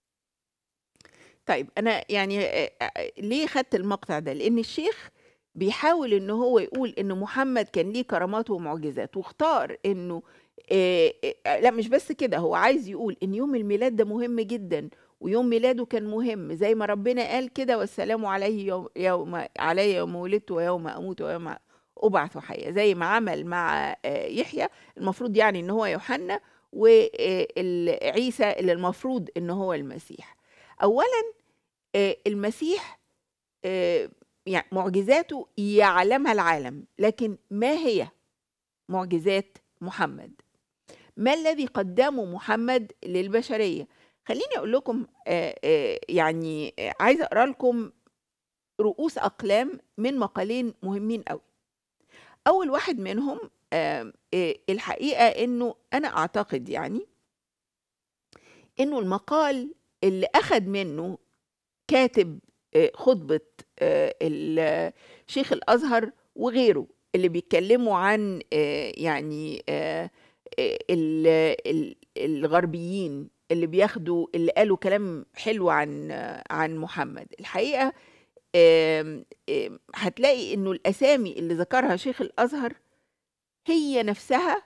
طيب أنا يعني آه، آه، ليه خدت المقطع ده لأن الشيخ بيحاول ان هو يقول ان محمد كان ليه كرامات ومعجزات واختار انه إيه لا مش بس كده هو عايز يقول ان يوم الميلاد ده مهم جدا ويوم ميلاده كان مهم زي ما ربنا قال كده والسلام عليه يوم, يوم علي يوم ولدت ويوم اموت ويوم ابعث حيا زي ما عمل مع آه، يحيى المفروض يعني ان هو يوحنا وعيسى اللي المفروض ان هو المسيح اولا آه، المسيح يعني معجزاته يعلمها العالم لكن ما هي معجزات محمد ما الذي قدمه محمد للبشريه خليني اقول لكم يعني عايزه اقرا لكم رؤوس اقلام من مقالين مهمين قوي اول واحد منهم آمم، الحقيقه انه انا اعتقد يعني انه المقال اللي اخذ منه كاتب خطبه الشيخ الازهر وغيره اللي بيتكلموا عن يعني الغربيين اللي بياخدوا اللي قالوا كلام حلو عن عن محمد الحقيقه هتلاقي انه الاسامي اللي ذكرها شيخ الازهر هي نفسها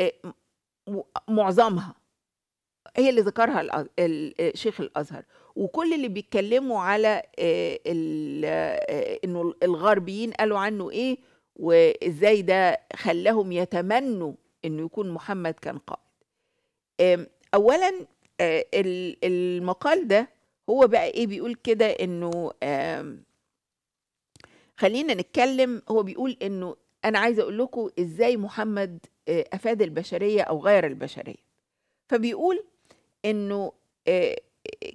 آه، معظمها هي اللي ذكرها آه، شيخ الازهر وكل اللي بيتكلموا على آه، انه الغربيين قالوا عنه ايه وازاي ده خلاهم يتمنوا انه يكون محمد كان قائد اولا آه، المقال ده هو بقى ايه بيقول كده انه خلينا نتكلم هو بيقول انه انا عايزه اقول لكم ازاي محمد آه، افاد البشريه او غير البشريه فبيقول انه آه،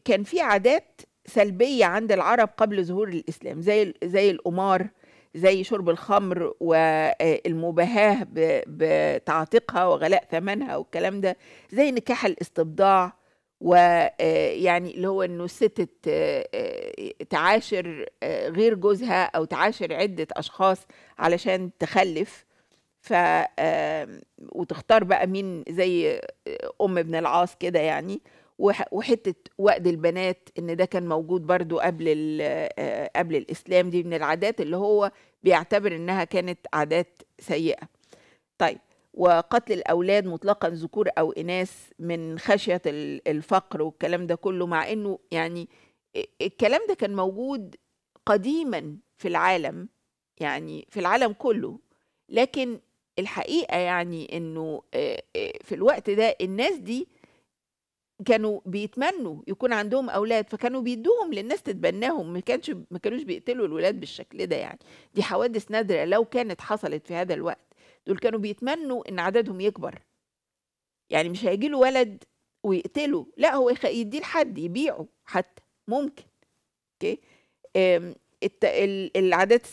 كان في عادات سلبيه عند العرب قبل ظهور الاسلام زي زي القمار زي شرب الخمر والمباهاه آه، بتعتيقها وغلاء ثمنها والكلام ده زي نكاح الاستبضاع ويعني آه، اللي هو انه الست آه، تعاشر غير جوزها او تعاشر عده اشخاص علشان تخلف ف وتختار بقى مين زي ام ابن العاص كده يعني وحته وقد البنات ان ده كان موجود برضو قبل آه، قبل الاسلام دي من العادات اللي هو بيعتبر انها كانت عادات سيئه طيب وقتل الاولاد مطلقا ذكور او اناث من خشيه الفقر والكلام ده كله مع انه يعني الكلام ده كان موجود قديما في العالم يعني في العالم كله لكن الحقيقه يعني انه آه، آه، في الوقت ده الناس دي كانوا بيتمنوا يكون عندهم اولاد فكانوا بيدوهم للناس تتبناهم ما كانش ما كانوش بيقتلوا الولاد بالشكل ده يعني دي حوادث نادره لو كانت حصلت في هذا الوقت دول كانوا بيتمنوا ان عددهم يكبر يعني مش هيجي له ولد ويقتله لا هو يديه لحد يبيعه حتى ممكن اوكي العادات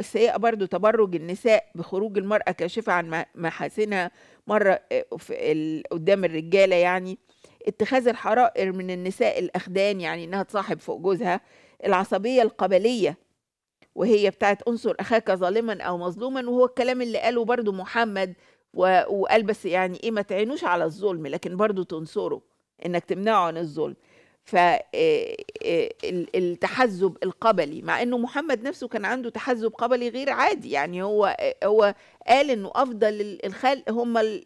السيئة برضو تبرج النساء بخروج المرأة كاشفة عن محاسنها مرة آه، قدام الرجالة يعني اتخاذ الحرائر من النساء الأخدان يعني إنها تصاحب فوق جوزها العصبية القبلية وهي بتاعت أنصر أخاك ظالما أو مظلوما وهو الكلام اللي قاله برضو محمد وقال بس يعني إيه ما تعينوش على الظلم لكن برضو تنصره إنك تمنعه عن الظلم فالتحزب آه، آه، القبلي مع انه محمد نفسه كان عنده تحزب قبلي غير عادي يعني هو هو قال انه افضل الخلق هم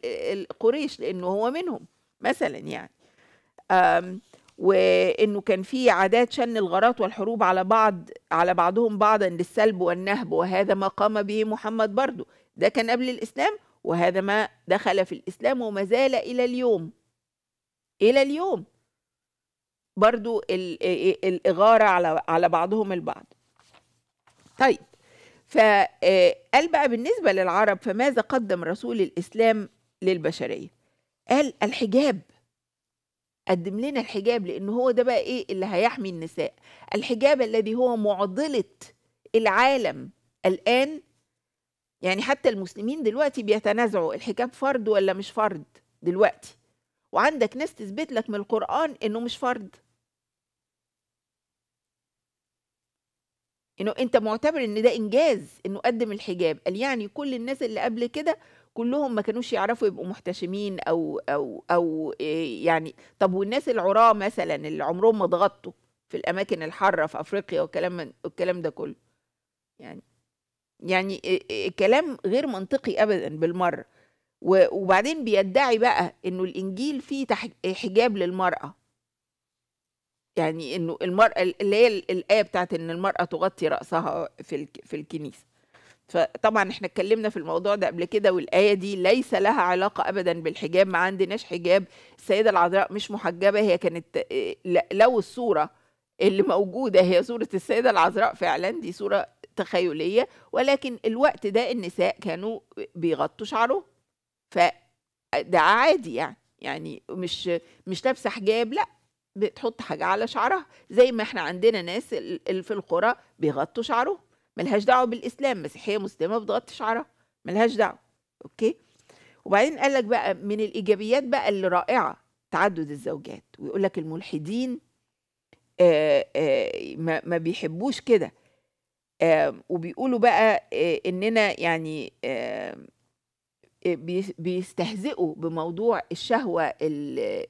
قريش لانه هو منهم مثلا يعني وانه كان في عادات شن الغارات والحروب على بعض على بعضهم بعضا للسلب والنهب وهذا ما قام به محمد برضه ده كان قبل الاسلام وهذا ما دخل في الاسلام وما زال الى اليوم الى اليوم برضو الاغاره على على بعضهم البعض طيب فقال آه، بقى بالنسبه للعرب فماذا قدم رسول الاسلام للبشريه قال الحجاب قدم لنا الحجاب لان هو ده بقى ايه اللي هيحمي النساء الحجاب الذي هو معضله العالم الان يعني حتى المسلمين دلوقتي بيتنازعوا الحجاب فرض ولا مش فرض دلوقتي وعندك ناس تثبت لك من القران انه مش فرض انه انت معتبر ان ده انجاز انه قدم الحجاب قال يعني كل الناس اللي قبل كده كلهم ما كانوش يعرفوا يبقوا محتشمين او او او آه، يعني طب والناس العراه مثلا اللي عمرهم ما ضغطوا في الاماكن الحاره في افريقيا والكلام الكلام ده كله يعني يعني آه، آه، كلام غير منطقي ابدا بالمره وبعدين بيدعي بقى انه الانجيل فيه حجاب للمراه يعني انه المراه اللي هي الايه بتاعت ان المراه تغطي راسها في في الكنيسه فطبعا احنا اتكلمنا في الموضوع ده قبل كده والايه دي ليس لها علاقه ابدا بالحجاب ما عندناش حجاب السيده العذراء مش محجبه هي كانت لو الصوره اللي موجوده هي صوره السيده العذراء فعلا دي صوره تخيليه ولكن الوقت ده النساء كانوا بيغطوا شعرهم ده عادي يعني يعني مش مش لابسه حجاب لا بتحط حاجه على شعرها زي ما احنا عندنا ناس في القرى بيغطوا شعرهم ملهاش دعوه بالاسلام مسيحيه مسلمه بتغطي شعرها ملهاش دعوه اوكي وبعدين قال لك بقى من الايجابيات بقى اللي رائعه تعدد الزوجات ويقول لك الملحدين آآ آه، آآ آه، ما, ما بيحبوش كده وبيقولوا بقى آه، اننا يعني بيستهزئوا بموضوع الشهوه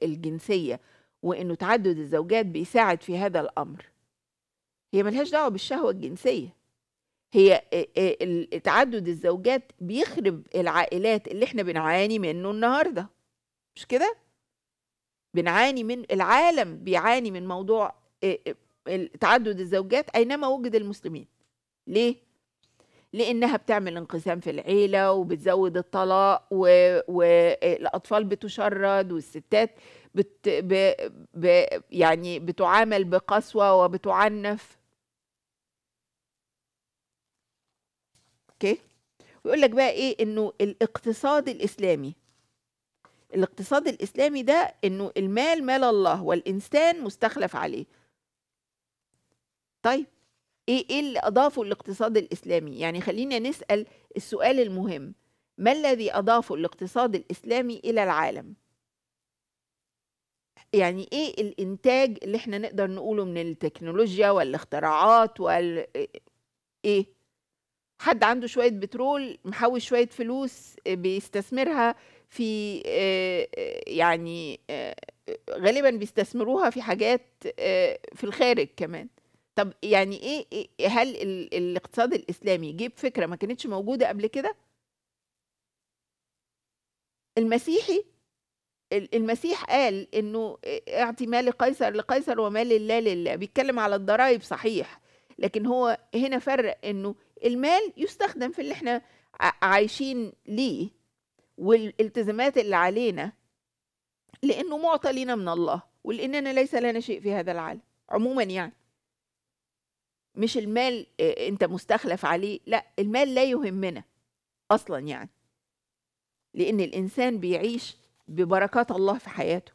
الجنسيه وانه تعدد الزوجات بيساعد في هذا الامر هي ملهاش دعوه بالشهوه الجنسيه هي تعدد الزوجات بيخرب العائلات اللي احنا بنعاني منه النهارده مش كده بنعاني من العالم بيعاني من موضوع تعدد الزوجات اينما وجد المسلمين ليه لانها بتعمل انقسام في العيله وبتزود الطلاق والاطفال بتشرد والستات بت... ب... ب... يعني بتعامل بقسوه وبتعنف اوكي ويقول لك بقى ايه انه الاقتصاد الاسلامي الاقتصاد الاسلامي ده انه المال مال الله والانسان مستخلف عليه طيب ايه ايه اللي اضافه الاقتصاد الاسلامي يعني خلينا نسال السؤال المهم ما الذي اضافه الاقتصاد الاسلامي الى العالم يعني ايه الانتاج اللي احنا نقدر نقوله من التكنولوجيا والاختراعات وال ايه حد عنده شوية بترول محوش شوية فلوس آه، بيستثمرها في آه، آه، يعني غالبا بيستثمروها في حاجات في الخارج كمان طب يعني ايه, إيه، هل الاقتصاد الاسلامي جيب فكره ما كانتش موجوده قبل كده المسيحي المسيح قال انه اعطي مال قيصر لقيصر وما لله لله بيتكلم على الضرائب صحيح لكن هو هنا فرق انه المال يستخدم في اللي احنا عايشين ليه والالتزامات اللي علينا لانه معطى لنا من الله ولاننا ليس لنا شيء في هذا العالم عموما يعني مش المال آه، انت مستخلف عليه لا المال لا يهمنا اصلا يعني لان الانسان بيعيش ببركات الله في حياته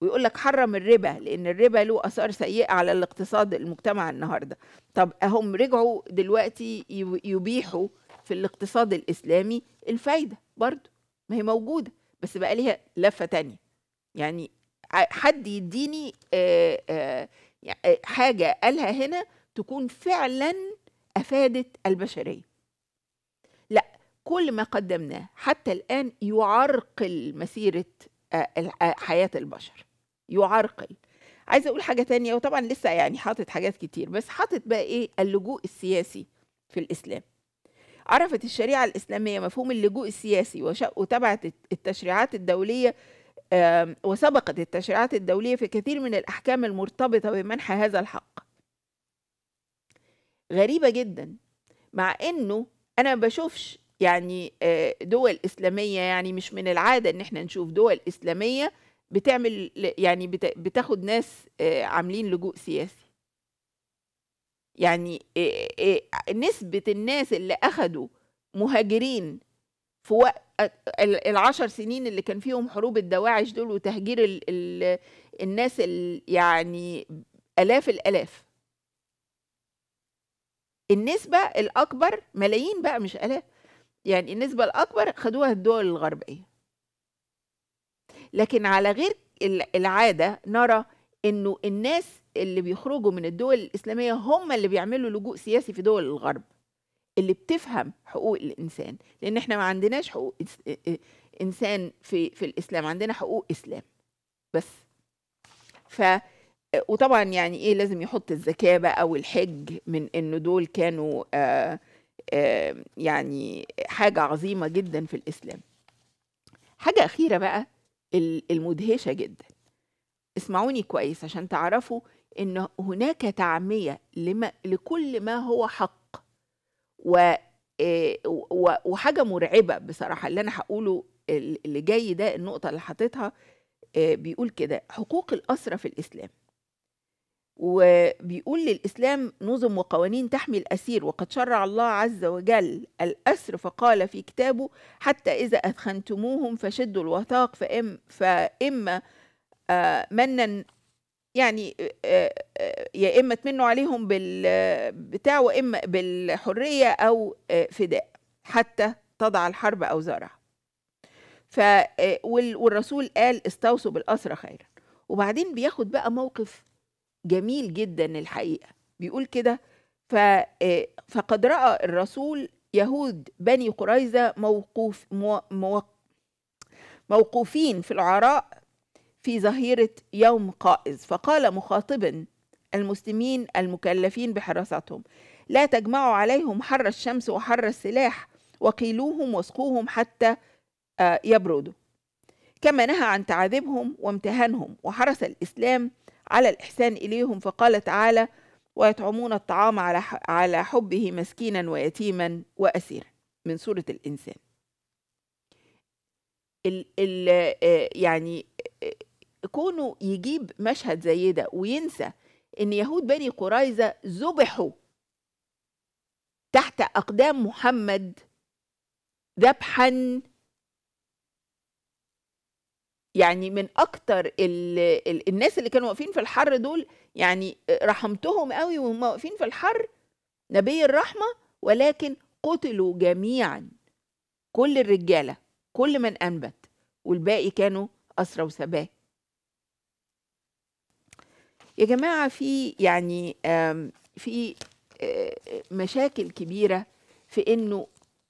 ويقول لك حرم الربا لان الربا له اثار سيئه على الاقتصاد المجتمع النهارده طب اهم رجعوا دلوقتي يبيحوا في الاقتصاد الاسلامي الفايده برضه ما هي موجوده بس بقى ليها لفه تانية يعني حد يديني يعني حاجه قالها هنا تكون فعلا افادت البشريه لا كل ما قدمناه حتى الان يعرقل مسيره حياه البشر يعرقل عايزه اقول حاجه تانية وطبعا لسه يعني حاطط حاجات كتير بس حاطط بقى ايه اللجوء السياسي في الاسلام عرفت الشريعه الاسلاميه مفهوم اللجوء السياسي وتبعت التشريعات الدوليه وسبقت التشريعات الدوليه في كثير من الاحكام المرتبطه بمنح هذا الحق غريبه جدا مع انه انا ما بشوفش يعني آه، دول اسلاميه يعني مش من العاده ان احنا نشوف دول اسلاميه بتعمل يعني بتاخد ناس آه، عاملين لجوء سياسي يعني آه، آه، نسبة الناس اللي أخدوا مهاجرين في وقت العشر سنين اللي كان فيهم حروب الدواعش دول وتهجير الـ الـ الناس الـ يعني آلاف الآلاف النسبة الأكبر ملايين بقى مش آلاف يعني النسبة الأكبر خدوها الدول الغربية لكن على غير العاده نرى انه الناس اللي بيخرجوا من الدول الاسلاميه هم اللي بيعملوا لجوء سياسي في دول الغرب اللي بتفهم حقوق الانسان لان احنا ما عندناش حقوق انسان في في الاسلام عندنا حقوق اسلام بس ف وطبعا يعني ايه لازم يحط الزكاه بقى والحج من انه دول كانوا آآ آه، آآ آه، يعني حاجه عظيمه جدا في الاسلام حاجه اخيره بقى المدهشه جدا اسمعوني كويس عشان تعرفوا ان هناك تعميه لما لكل ما هو حق و آه، وحاجه مرعبه بصراحه اللي انا هقوله اللي جاي ده النقطه اللي حطيتها آه، بيقول كده حقوق الاسرى في الاسلام وبيقول للإسلام نظم وقوانين تحمي الأسير وقد شرع الله عز وجل الأسر فقال في كتابه حتى إذا أثخنتموهم فشدوا الوثاق فإما فإم آه، منا يعني آه، آه، يا إما تمنوا عليهم بالبتاع وإما بالحرية أو فداء حتى تضع الحرب أوزارها ف والرسول قال استوصوا بالأسرة خيرا وبعدين بياخد بقى موقف جميل جدا الحقيقه بيقول كده آه، فقد راى الرسول يهود بني قريظه موقوف موقوفين في العراء في ظهيره يوم قائز فقال مخاطبا المسلمين المكلفين بحراستهم لا تجمعوا عليهم حر الشمس وحر السلاح وقيلوهم واسقوهم حتى آه، يبردوا كما نهى عن تعذيبهم وامتهانهم وحرس الاسلام على الإحسان إليهم فقال تعالى ويطعمون الطعام على على حبه مسكينا ويتيما وأسيرا من سورة الإنسان ال ال آه، يعني آه، كونه يجيب مشهد زي ده وينسى ان يهود بني قريظه ذبحوا تحت اقدام محمد ذبحا يعني من اكتر الـ ال الناس اللي كانوا واقفين في الحر دول يعني رحمتهم قوي وهم واقفين في الحر نبي الرحمه ولكن قتلوا جميعا كل الرجاله كل من انبت والباقي كانوا اسرى وسباه يا جماعه في يعني في آه، مشاكل كبيره في انه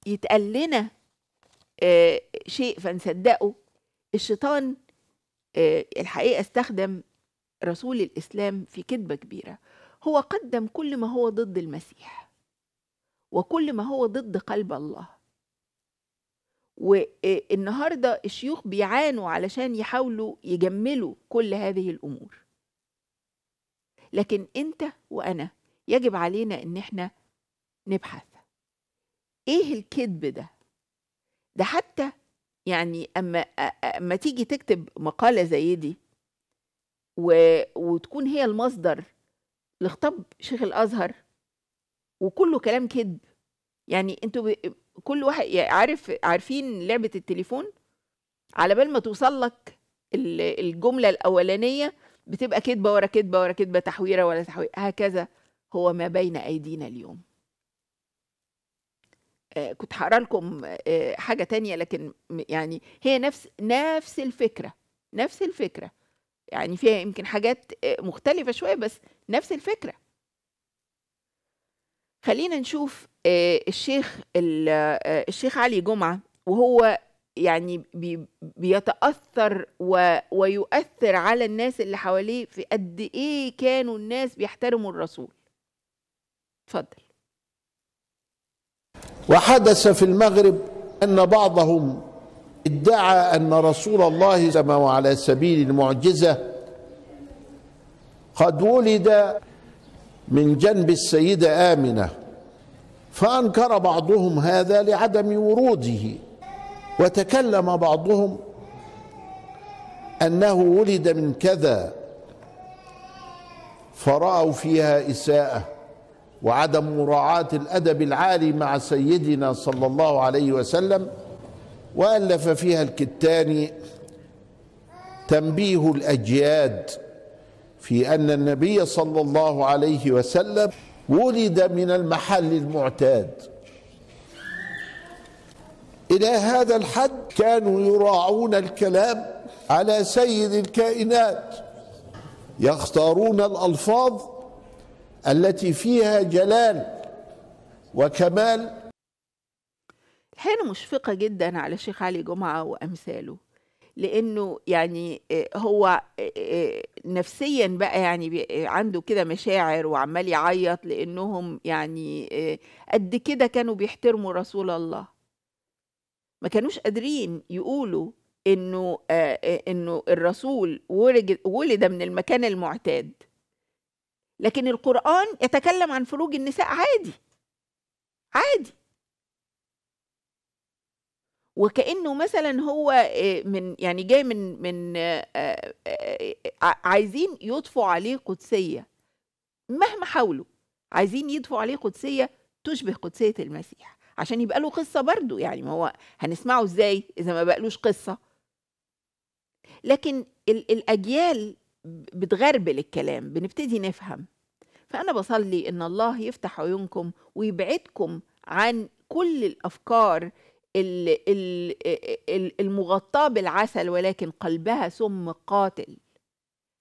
يتقال لنا آه، شيء فنصدقه الشيطان آه، الحقيقة استخدم رسول الإسلام في كذبة كبيرة هو قدم كل ما هو ضد المسيح وكل ما هو ضد قلب الله والنهاردة آه، الشيوخ بيعانوا علشان يحاولوا يجملوا كل هذه الأمور لكن أنت وأنا يجب علينا أن احنا نبحث إيه الكذب ده؟ ده حتى يعني اما اما تيجي تكتب مقاله زي دي و... وتكون هي المصدر لخطاب شيخ الازهر وكله كلام كذب يعني انتوا ب... كل واحد عارف عارفين لعبه التليفون على بال ما توصل لك الجمله الاولانيه بتبقى كذبه ورا كذبه ورا كذبه تحويره ولا تحويره هكذا هو ما بين ايدينا اليوم آه، كنت هقرا لكم آه، حاجه تانية لكن يعني هي نفس نفس الفكره نفس الفكره يعني فيها يمكن حاجات آه، مختلفه شويه بس نفس الفكره خلينا نشوف الشيخ الشيخ علي جمعه وهو يعني بيتاثر ويؤثر على الناس اللي حواليه في قد ايه كانوا الناس بيحترموا الرسول اتفضل وحدث في المغرب أن بعضهم ادعى أن رسول الله صلى الله على سبيل المعجزة قد ولد من جنب السيدة آمنة فأنكر بعضهم هذا لعدم وروده وتكلم بعضهم أنه ولد من كذا فرأوا فيها إساءة وعدم مراعاة الأدب العالي مع سيدنا صلى الله عليه وسلم وألف فيها الكتاني تنبيه الأجياد في أن النبي صلى الله عليه وسلم ولد من المحل المعتاد إلى هذا الحد كانوا يراعون الكلام على سيد الكائنات يختارون الألفاظ التي فيها جلال وكمال الحقيقة مشفقة جدا على الشيخ علي جمعة وأمثاله لأنه يعني آه، هو آه، آه، نفسيا بقى يعني عنده كده مشاعر وعمال يعيط لأنهم يعني قد كده كانوا بيحترموا رسول الله ما كانوش قادرين يقولوا إنه إنه الرسول ولد من المكان المعتاد لكن القرآن يتكلم عن فروج النساء عادي عادي وكانه مثلا هو آه، من يعني جاي من من آه، آه، عايزين يضفوا عليه قدسيه مهما حاولوا عايزين يضفوا عليه قدسيه تشبه قدسيه المسيح عشان يبقى له قصه برضه يعني ما هو هنسمعه ازاي اذا ما بقلوش قصه لكن الاجيال بتغربل الكلام بنبتدي نفهم فأنا بصلي إن الله يفتح عيونكم ويبعدكم عن كل الأفكار المغطاة بالعسل ولكن قلبها سم قاتل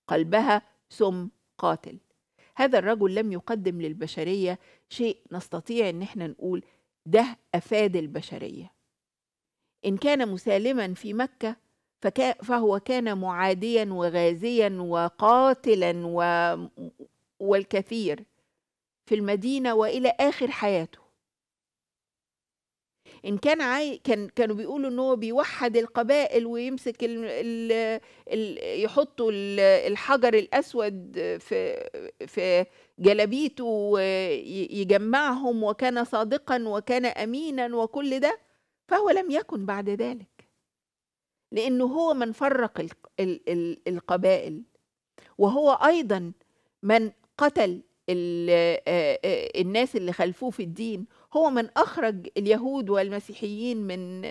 قلبها سم قاتل هذا الرجل لم يقدم للبشرية شيء نستطيع إن احنا نقول ده أفاد البشرية إن كان مسالما في مكة فهو كان معاديا وغازيا وقاتلا و والكثير في المدينة وإلى آخر حياته إن كان عاي... كان كانوا بيقولوا إن هو بيوحد القبائل ويمسك ال... ال... ال... يحطوا الحجر الأسود في في جلابيته ويجمعهم وكان صادقا وكان أمينا وكل ده فهو لم يكن بعد ذلك لأنه هو من فرق القبائل وهو أيضا من قتل الناس اللي خلفوه في الدين هو من أخرج اليهود والمسيحيين من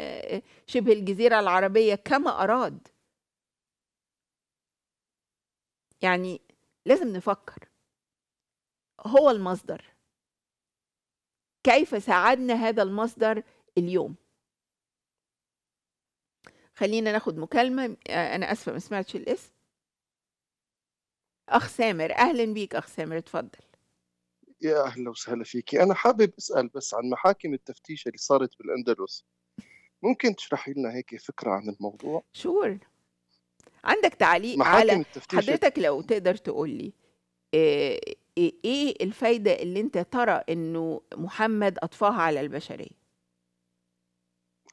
شبه الجزيرة العربية كما أراد يعني لازم نفكر هو المصدر كيف ساعدنا هذا المصدر اليوم خلينا ناخد مكالمة آه، أنا آسفة ما سمعتش الاسم أخ سامر أهلا بيك أخ سامر اتفضل يا أهلا وسهلا فيكي أنا حابب أسأل بس عن محاكم التفتيش اللي صارت بالأندلس ممكن تشرحي لنا هيك فكرة عن الموضوع؟ شور عندك تعليق محاكم على التفتيش حضرتك لو تقدر تقول لي آه، إيه،, إيه, الفايدة اللي أنت ترى إنه محمد أطفاها على البشرية؟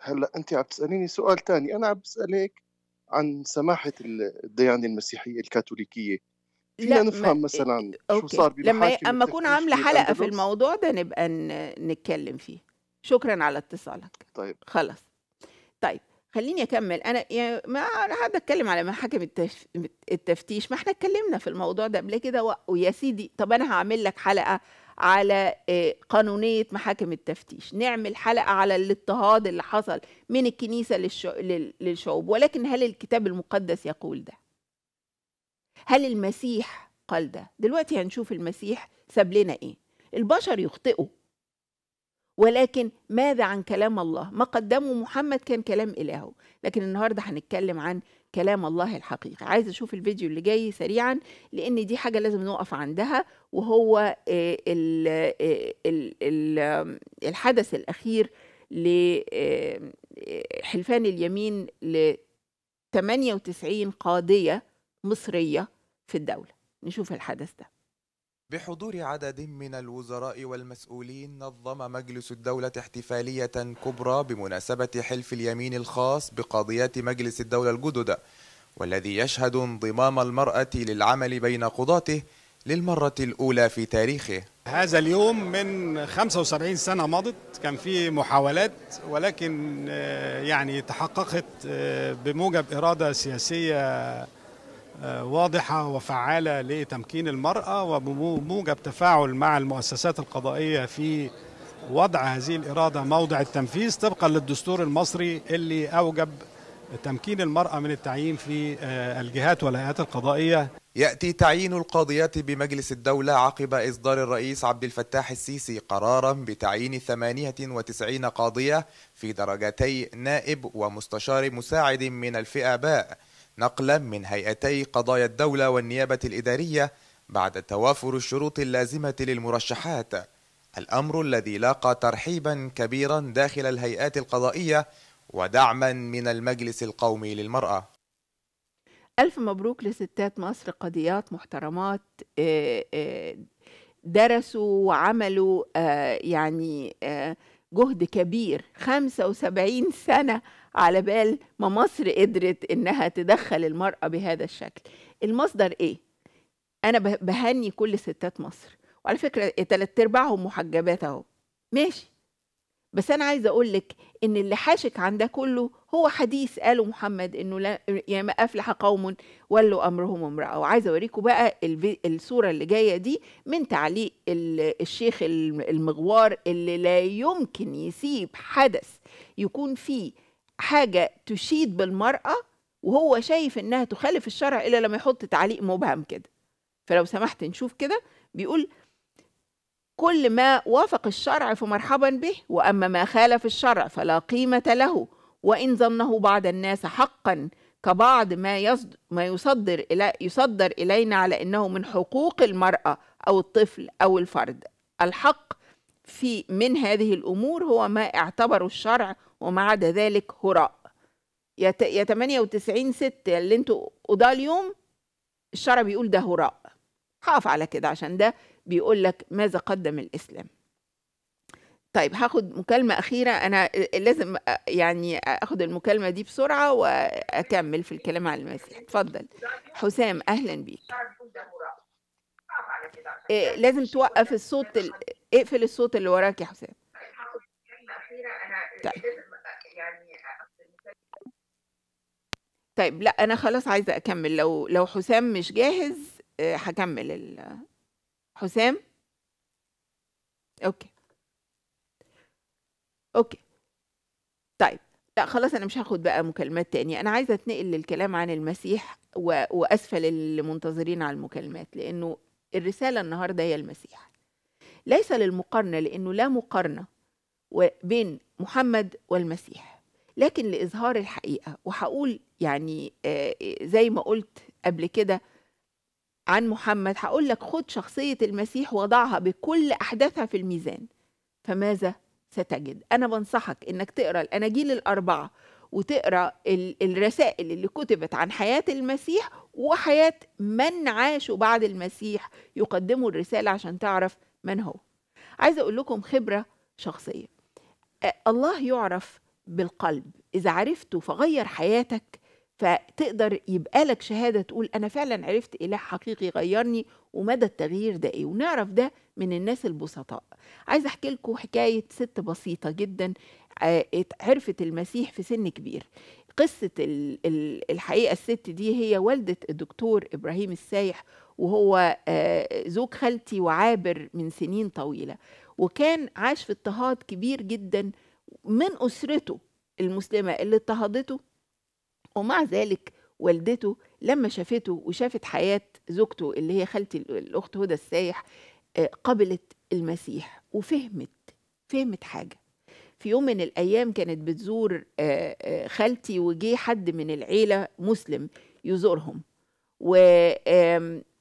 هلا انت عم تساليني سؤال ثاني انا عم بسالك عن سماحه الديانه المسيحيه الكاثوليكيه فينا نفهم ما... إيه، مثلا أوكي. شو صار لما اما اكون عامله حلقه في الموضوع ده نبقى نتكلم فيه شكرا على اتصالك طيب خلاص طيب خليني اكمل انا يعني ما انا قاعده اتكلم على محاكم التفتيش ما احنا اتكلمنا في الموضوع ده قبل كده ويا سيدي طب انا هعمل لك حلقه على آه، قانونية محاكم التفتيش نعمل حلقة على الاضطهاد اللي حصل من الكنيسة للشعوب ولكن هل الكتاب المقدس يقول ده؟ هل المسيح قال ده؟ دلوقتي هنشوف المسيح ساب لنا ايه؟ البشر يخطئوا ولكن ماذا عن كلام الله؟ ما قدمه محمد كان كلام إلهه لكن النهاردة هنتكلم عن كلام الله الحقيقي عايز اشوف الفيديو اللي جاي سريعا لان دي حاجه لازم نقف عندها وهو آه، آه، الحدث الاخير لحلفان اليمين ل 98 قاضيه مصريه في الدوله نشوف الحدث ده بحضور عدد من الوزراء والمسؤولين نظم مجلس الدولة احتفالية كبرى بمناسبة حلف اليمين الخاص بقاضيات مجلس الدولة الجدد والذي يشهد انضمام المرأة للعمل بين قضاته للمرة الأولى في تاريخه هذا اليوم من 75 سنة مضت كان في محاولات ولكن آه، يعني تحققت آه، بموجب إرادة سياسية آه، واضحة وفعالة لتمكين المرأة وبموجب تفاعل مع المؤسسات القضائية في وضع هذه الإرادة موضع التنفيذ طبقا للدستور المصري اللي أوجب تمكين المرأة من التعيين في آه، الجهات والهيئات القضائية يأتي تعيين القاضيات بمجلس الدولة عقب إصدار الرئيس عبد الفتاح السيسي قرارا بتعيين 98 قاضية في درجتي نائب ومستشار مساعد من الفئة باء نقلا من هيئتي قضايا الدولة والنيابة الإدارية بعد توافر الشروط اللازمة للمرشحات الأمر الذي لاقى ترحيبا كبيرا داخل الهيئات القضائية ودعما من المجلس القومي للمرأة ألف مبروك لستات مصر قضيات محترمات آه، آه، درسوا وعملوا آه، يعني جهد كبير 75 سنة على بال ما مصر قدرت انها تدخل المراه بهذا الشكل المصدر ايه انا بهني كل ستات مصر وعلى فكره تلات ارباعهم محجبات اهو ماشي بس انا عايزه اقول لك ان اللي حاشك عن ده كله هو حديث قاله محمد انه لا يا ما افلح قوم ولوا امرهم امراه وعايزه اوريكم بقى الصوره اللي جايه دي من تعليق الشيخ المغوار اللي لا يمكن يسيب حدث يكون فيه حاجة تشيد بالمرأة وهو شايف إنها تخالف الشرع إلا لما يحط تعليق مبهم كده فلو سمحت نشوف كده بيقول كل ما وافق الشرع فمرحبا به وأما ما خالف الشرع فلا قيمة له وإن ظنه بعض الناس حقا كبعض ما ما يصدر إلى يصدر إلينا على إنه من حقوق المرأة أو الطفل أو الفرد الحق في من هذه الأمور هو ما اعتبره الشرع وما عدا ذلك هراء يا يا 98 ست اللي انتوا قضاه اليوم الشرع بيقول ده هراء هقف على كده عشان ده بيقول لك ماذا قدم الاسلام طيب هاخد مكالمة أخيرة أنا لازم يعني أخد المكالمة دي بسرعة وأكمل في الكلام عن المسيح اتفضل حسام أهلا بيك إيه لازم توقف الصوت اقفل الصوت اللي وراك يا حسام طيب. طيب لأ أنا خلاص عايزة أكمّل، لو لو حُسام مش جاهز آه، هكمل ال حُسام؟ أوكي. أوكي. طيب، لأ خلاص أنا مش هاخد بقى مكالمات تانية أنا عايزة أتنقل للكلام عن المسيح و اللي منتظرين على المكالمات، لإنه الرسالة النهارده هي المسيح. ليس للمقارنة، لإنه لا مقارنة بين محمد والمسيح. لكن لإظهار الحقيقة وهقول يعني آه، آه، زي ما قلت قبل كده عن محمد هقول لك خد شخصية المسيح وضعها بكل أحداثها في الميزان فماذا ستجد أنا بنصحك إنك تقرأ الأناجيل الأربعة وتقرا الرسائل اللي كتبت عن حياه المسيح وحياه من عاشوا بعد المسيح يقدموا الرساله عشان تعرف من هو عايزه اقول لكم خبره شخصيه آه، الله يعرف بالقلب إذا عرفته فغير حياتك فتقدر يبقى لك شهادة تقول أنا فعلا عرفت إله حقيقي غيرني ومدى التغيير ده إيه ونعرف ده من الناس البسطاء عايز أحكي لكم حكاية ست بسيطة جدا آه، عرفت المسيح في سن كبير قصة الحقيقة الست دي هي والدة الدكتور إبراهيم السايح وهو آه، زوج خالتي وعابر من سنين طويلة وكان عاش في اضطهاد كبير جدا من أسرته المسلمة اللي اضطهدته ومع ذلك والدته لما شافته وشافت حياة زوجته اللي هي خالتي الأخت هدى السايح آه، قبلت المسيح وفهمت فهمت حاجة في يوم من الأيام كانت بتزور آه، آه، خالتي وجي حد من العيلة مسلم يزورهم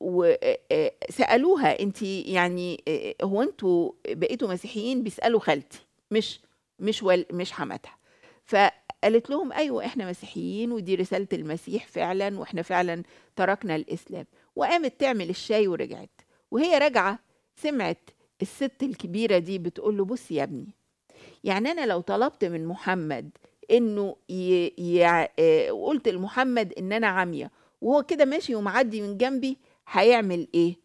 وسألوها أنت يعني هو أنتوا بقيتوا مسيحيين بيسألوا خالتي مش مش ول... مش حماتها فقالت لهم ايوه احنا مسيحيين ودي رساله المسيح فعلا واحنا فعلا تركنا الاسلام وقامت تعمل الشاي ورجعت وهي راجعه سمعت الست الكبيره دي بتقول له بص يا ابني يعني انا لو طلبت من محمد انه ي... ي... آه، قلت لمحمد ان انا عاميه وهو كده ماشي ومعدي من جنبي هيعمل ايه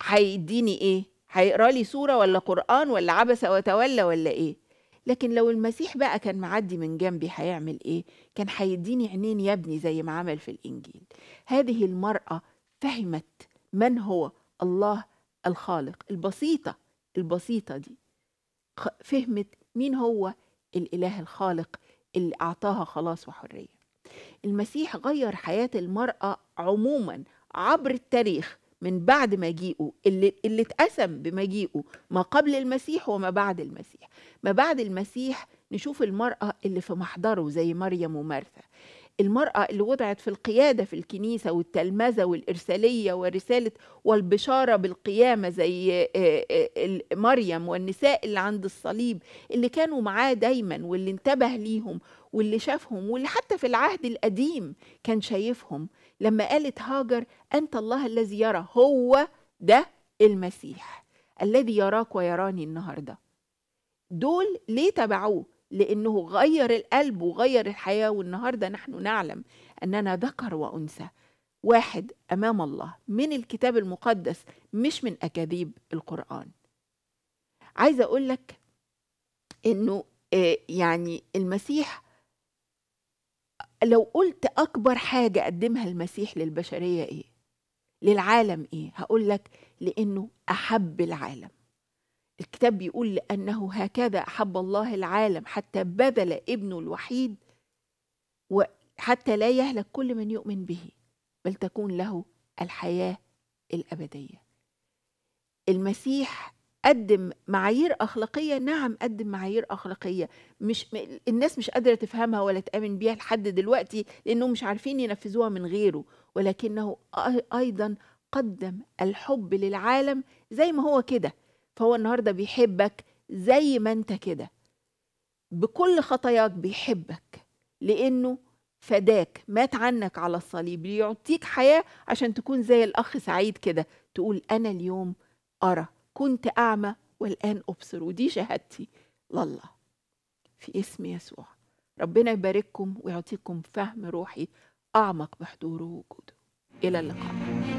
هيديني ايه هيقرا لي سوره ولا قران ولا عبس وتولى ولا ايه لكن لو المسيح بقى كان معدي من جنبي هيعمل إيه؟ كان هيديني عينين يا ابني زي ما عمل في الإنجيل. هذه المرأة فهمت من هو الله الخالق البسيطة البسيطة دي فهمت مين هو الإله الخالق اللي أعطاها خلاص وحرية المسيح غير حياة المرأة عموما عبر التاريخ من بعد مجيئه اللي اللي اتقسم بمجيئه ما قبل المسيح وما بعد المسيح ما بعد المسيح نشوف المرأة اللي في محضره زي مريم ومارثا المرأة اللي وضعت في القيادة في الكنيسة والتلمذة والإرسالية ورسالة والبشارة بالقيامة زي آه، آه، مريم والنساء اللي عند الصليب اللي كانوا معاه دايما واللي انتبه ليهم واللي شافهم واللي حتى في العهد القديم كان شايفهم لما قالت هاجر أنت الله الذي يرى هو ده المسيح الذي يراك ويراني النهارده دول ليه تبعوه لأنه غير القلب وغير الحياة والنهاردة نحن نعلم أننا ذكر وأنثى واحد أمام الله من الكتاب المقدس مش من أكاذيب القرآن عايزة أقول لك أنه آه، يعني المسيح لو قلت أكبر حاجة قدمها المسيح للبشرية إيه؟ للعالم إيه؟ هقول لك لأنه أحب العالم الكتاب بيقول لأنه هكذا أحب الله العالم حتى بذل ابنه الوحيد وحتى لا يهلك كل من يؤمن به بل تكون له الحياة الأبدية المسيح قدم معايير أخلاقية نعم قدم معايير أخلاقية مش الناس مش قادرة تفهمها ولا تآمن بيها لحد دلوقتي لأنهم مش عارفين ينفذوها من غيره ولكنه أيضا قدم الحب للعالم زي ما هو كده فهو النهارده بيحبك زي ما انت كده بكل خطاياك بيحبك لانه فداك مات عنك على الصليب ليعطيك حياه عشان تكون زي الاخ سعيد كده تقول انا اليوم ارى كنت اعمى والان ابصر ودي شهادتي لله في اسم يسوع ربنا يبارككم ويعطيكم فهم روحي اعمق بحضوره ووجوده الى اللقاء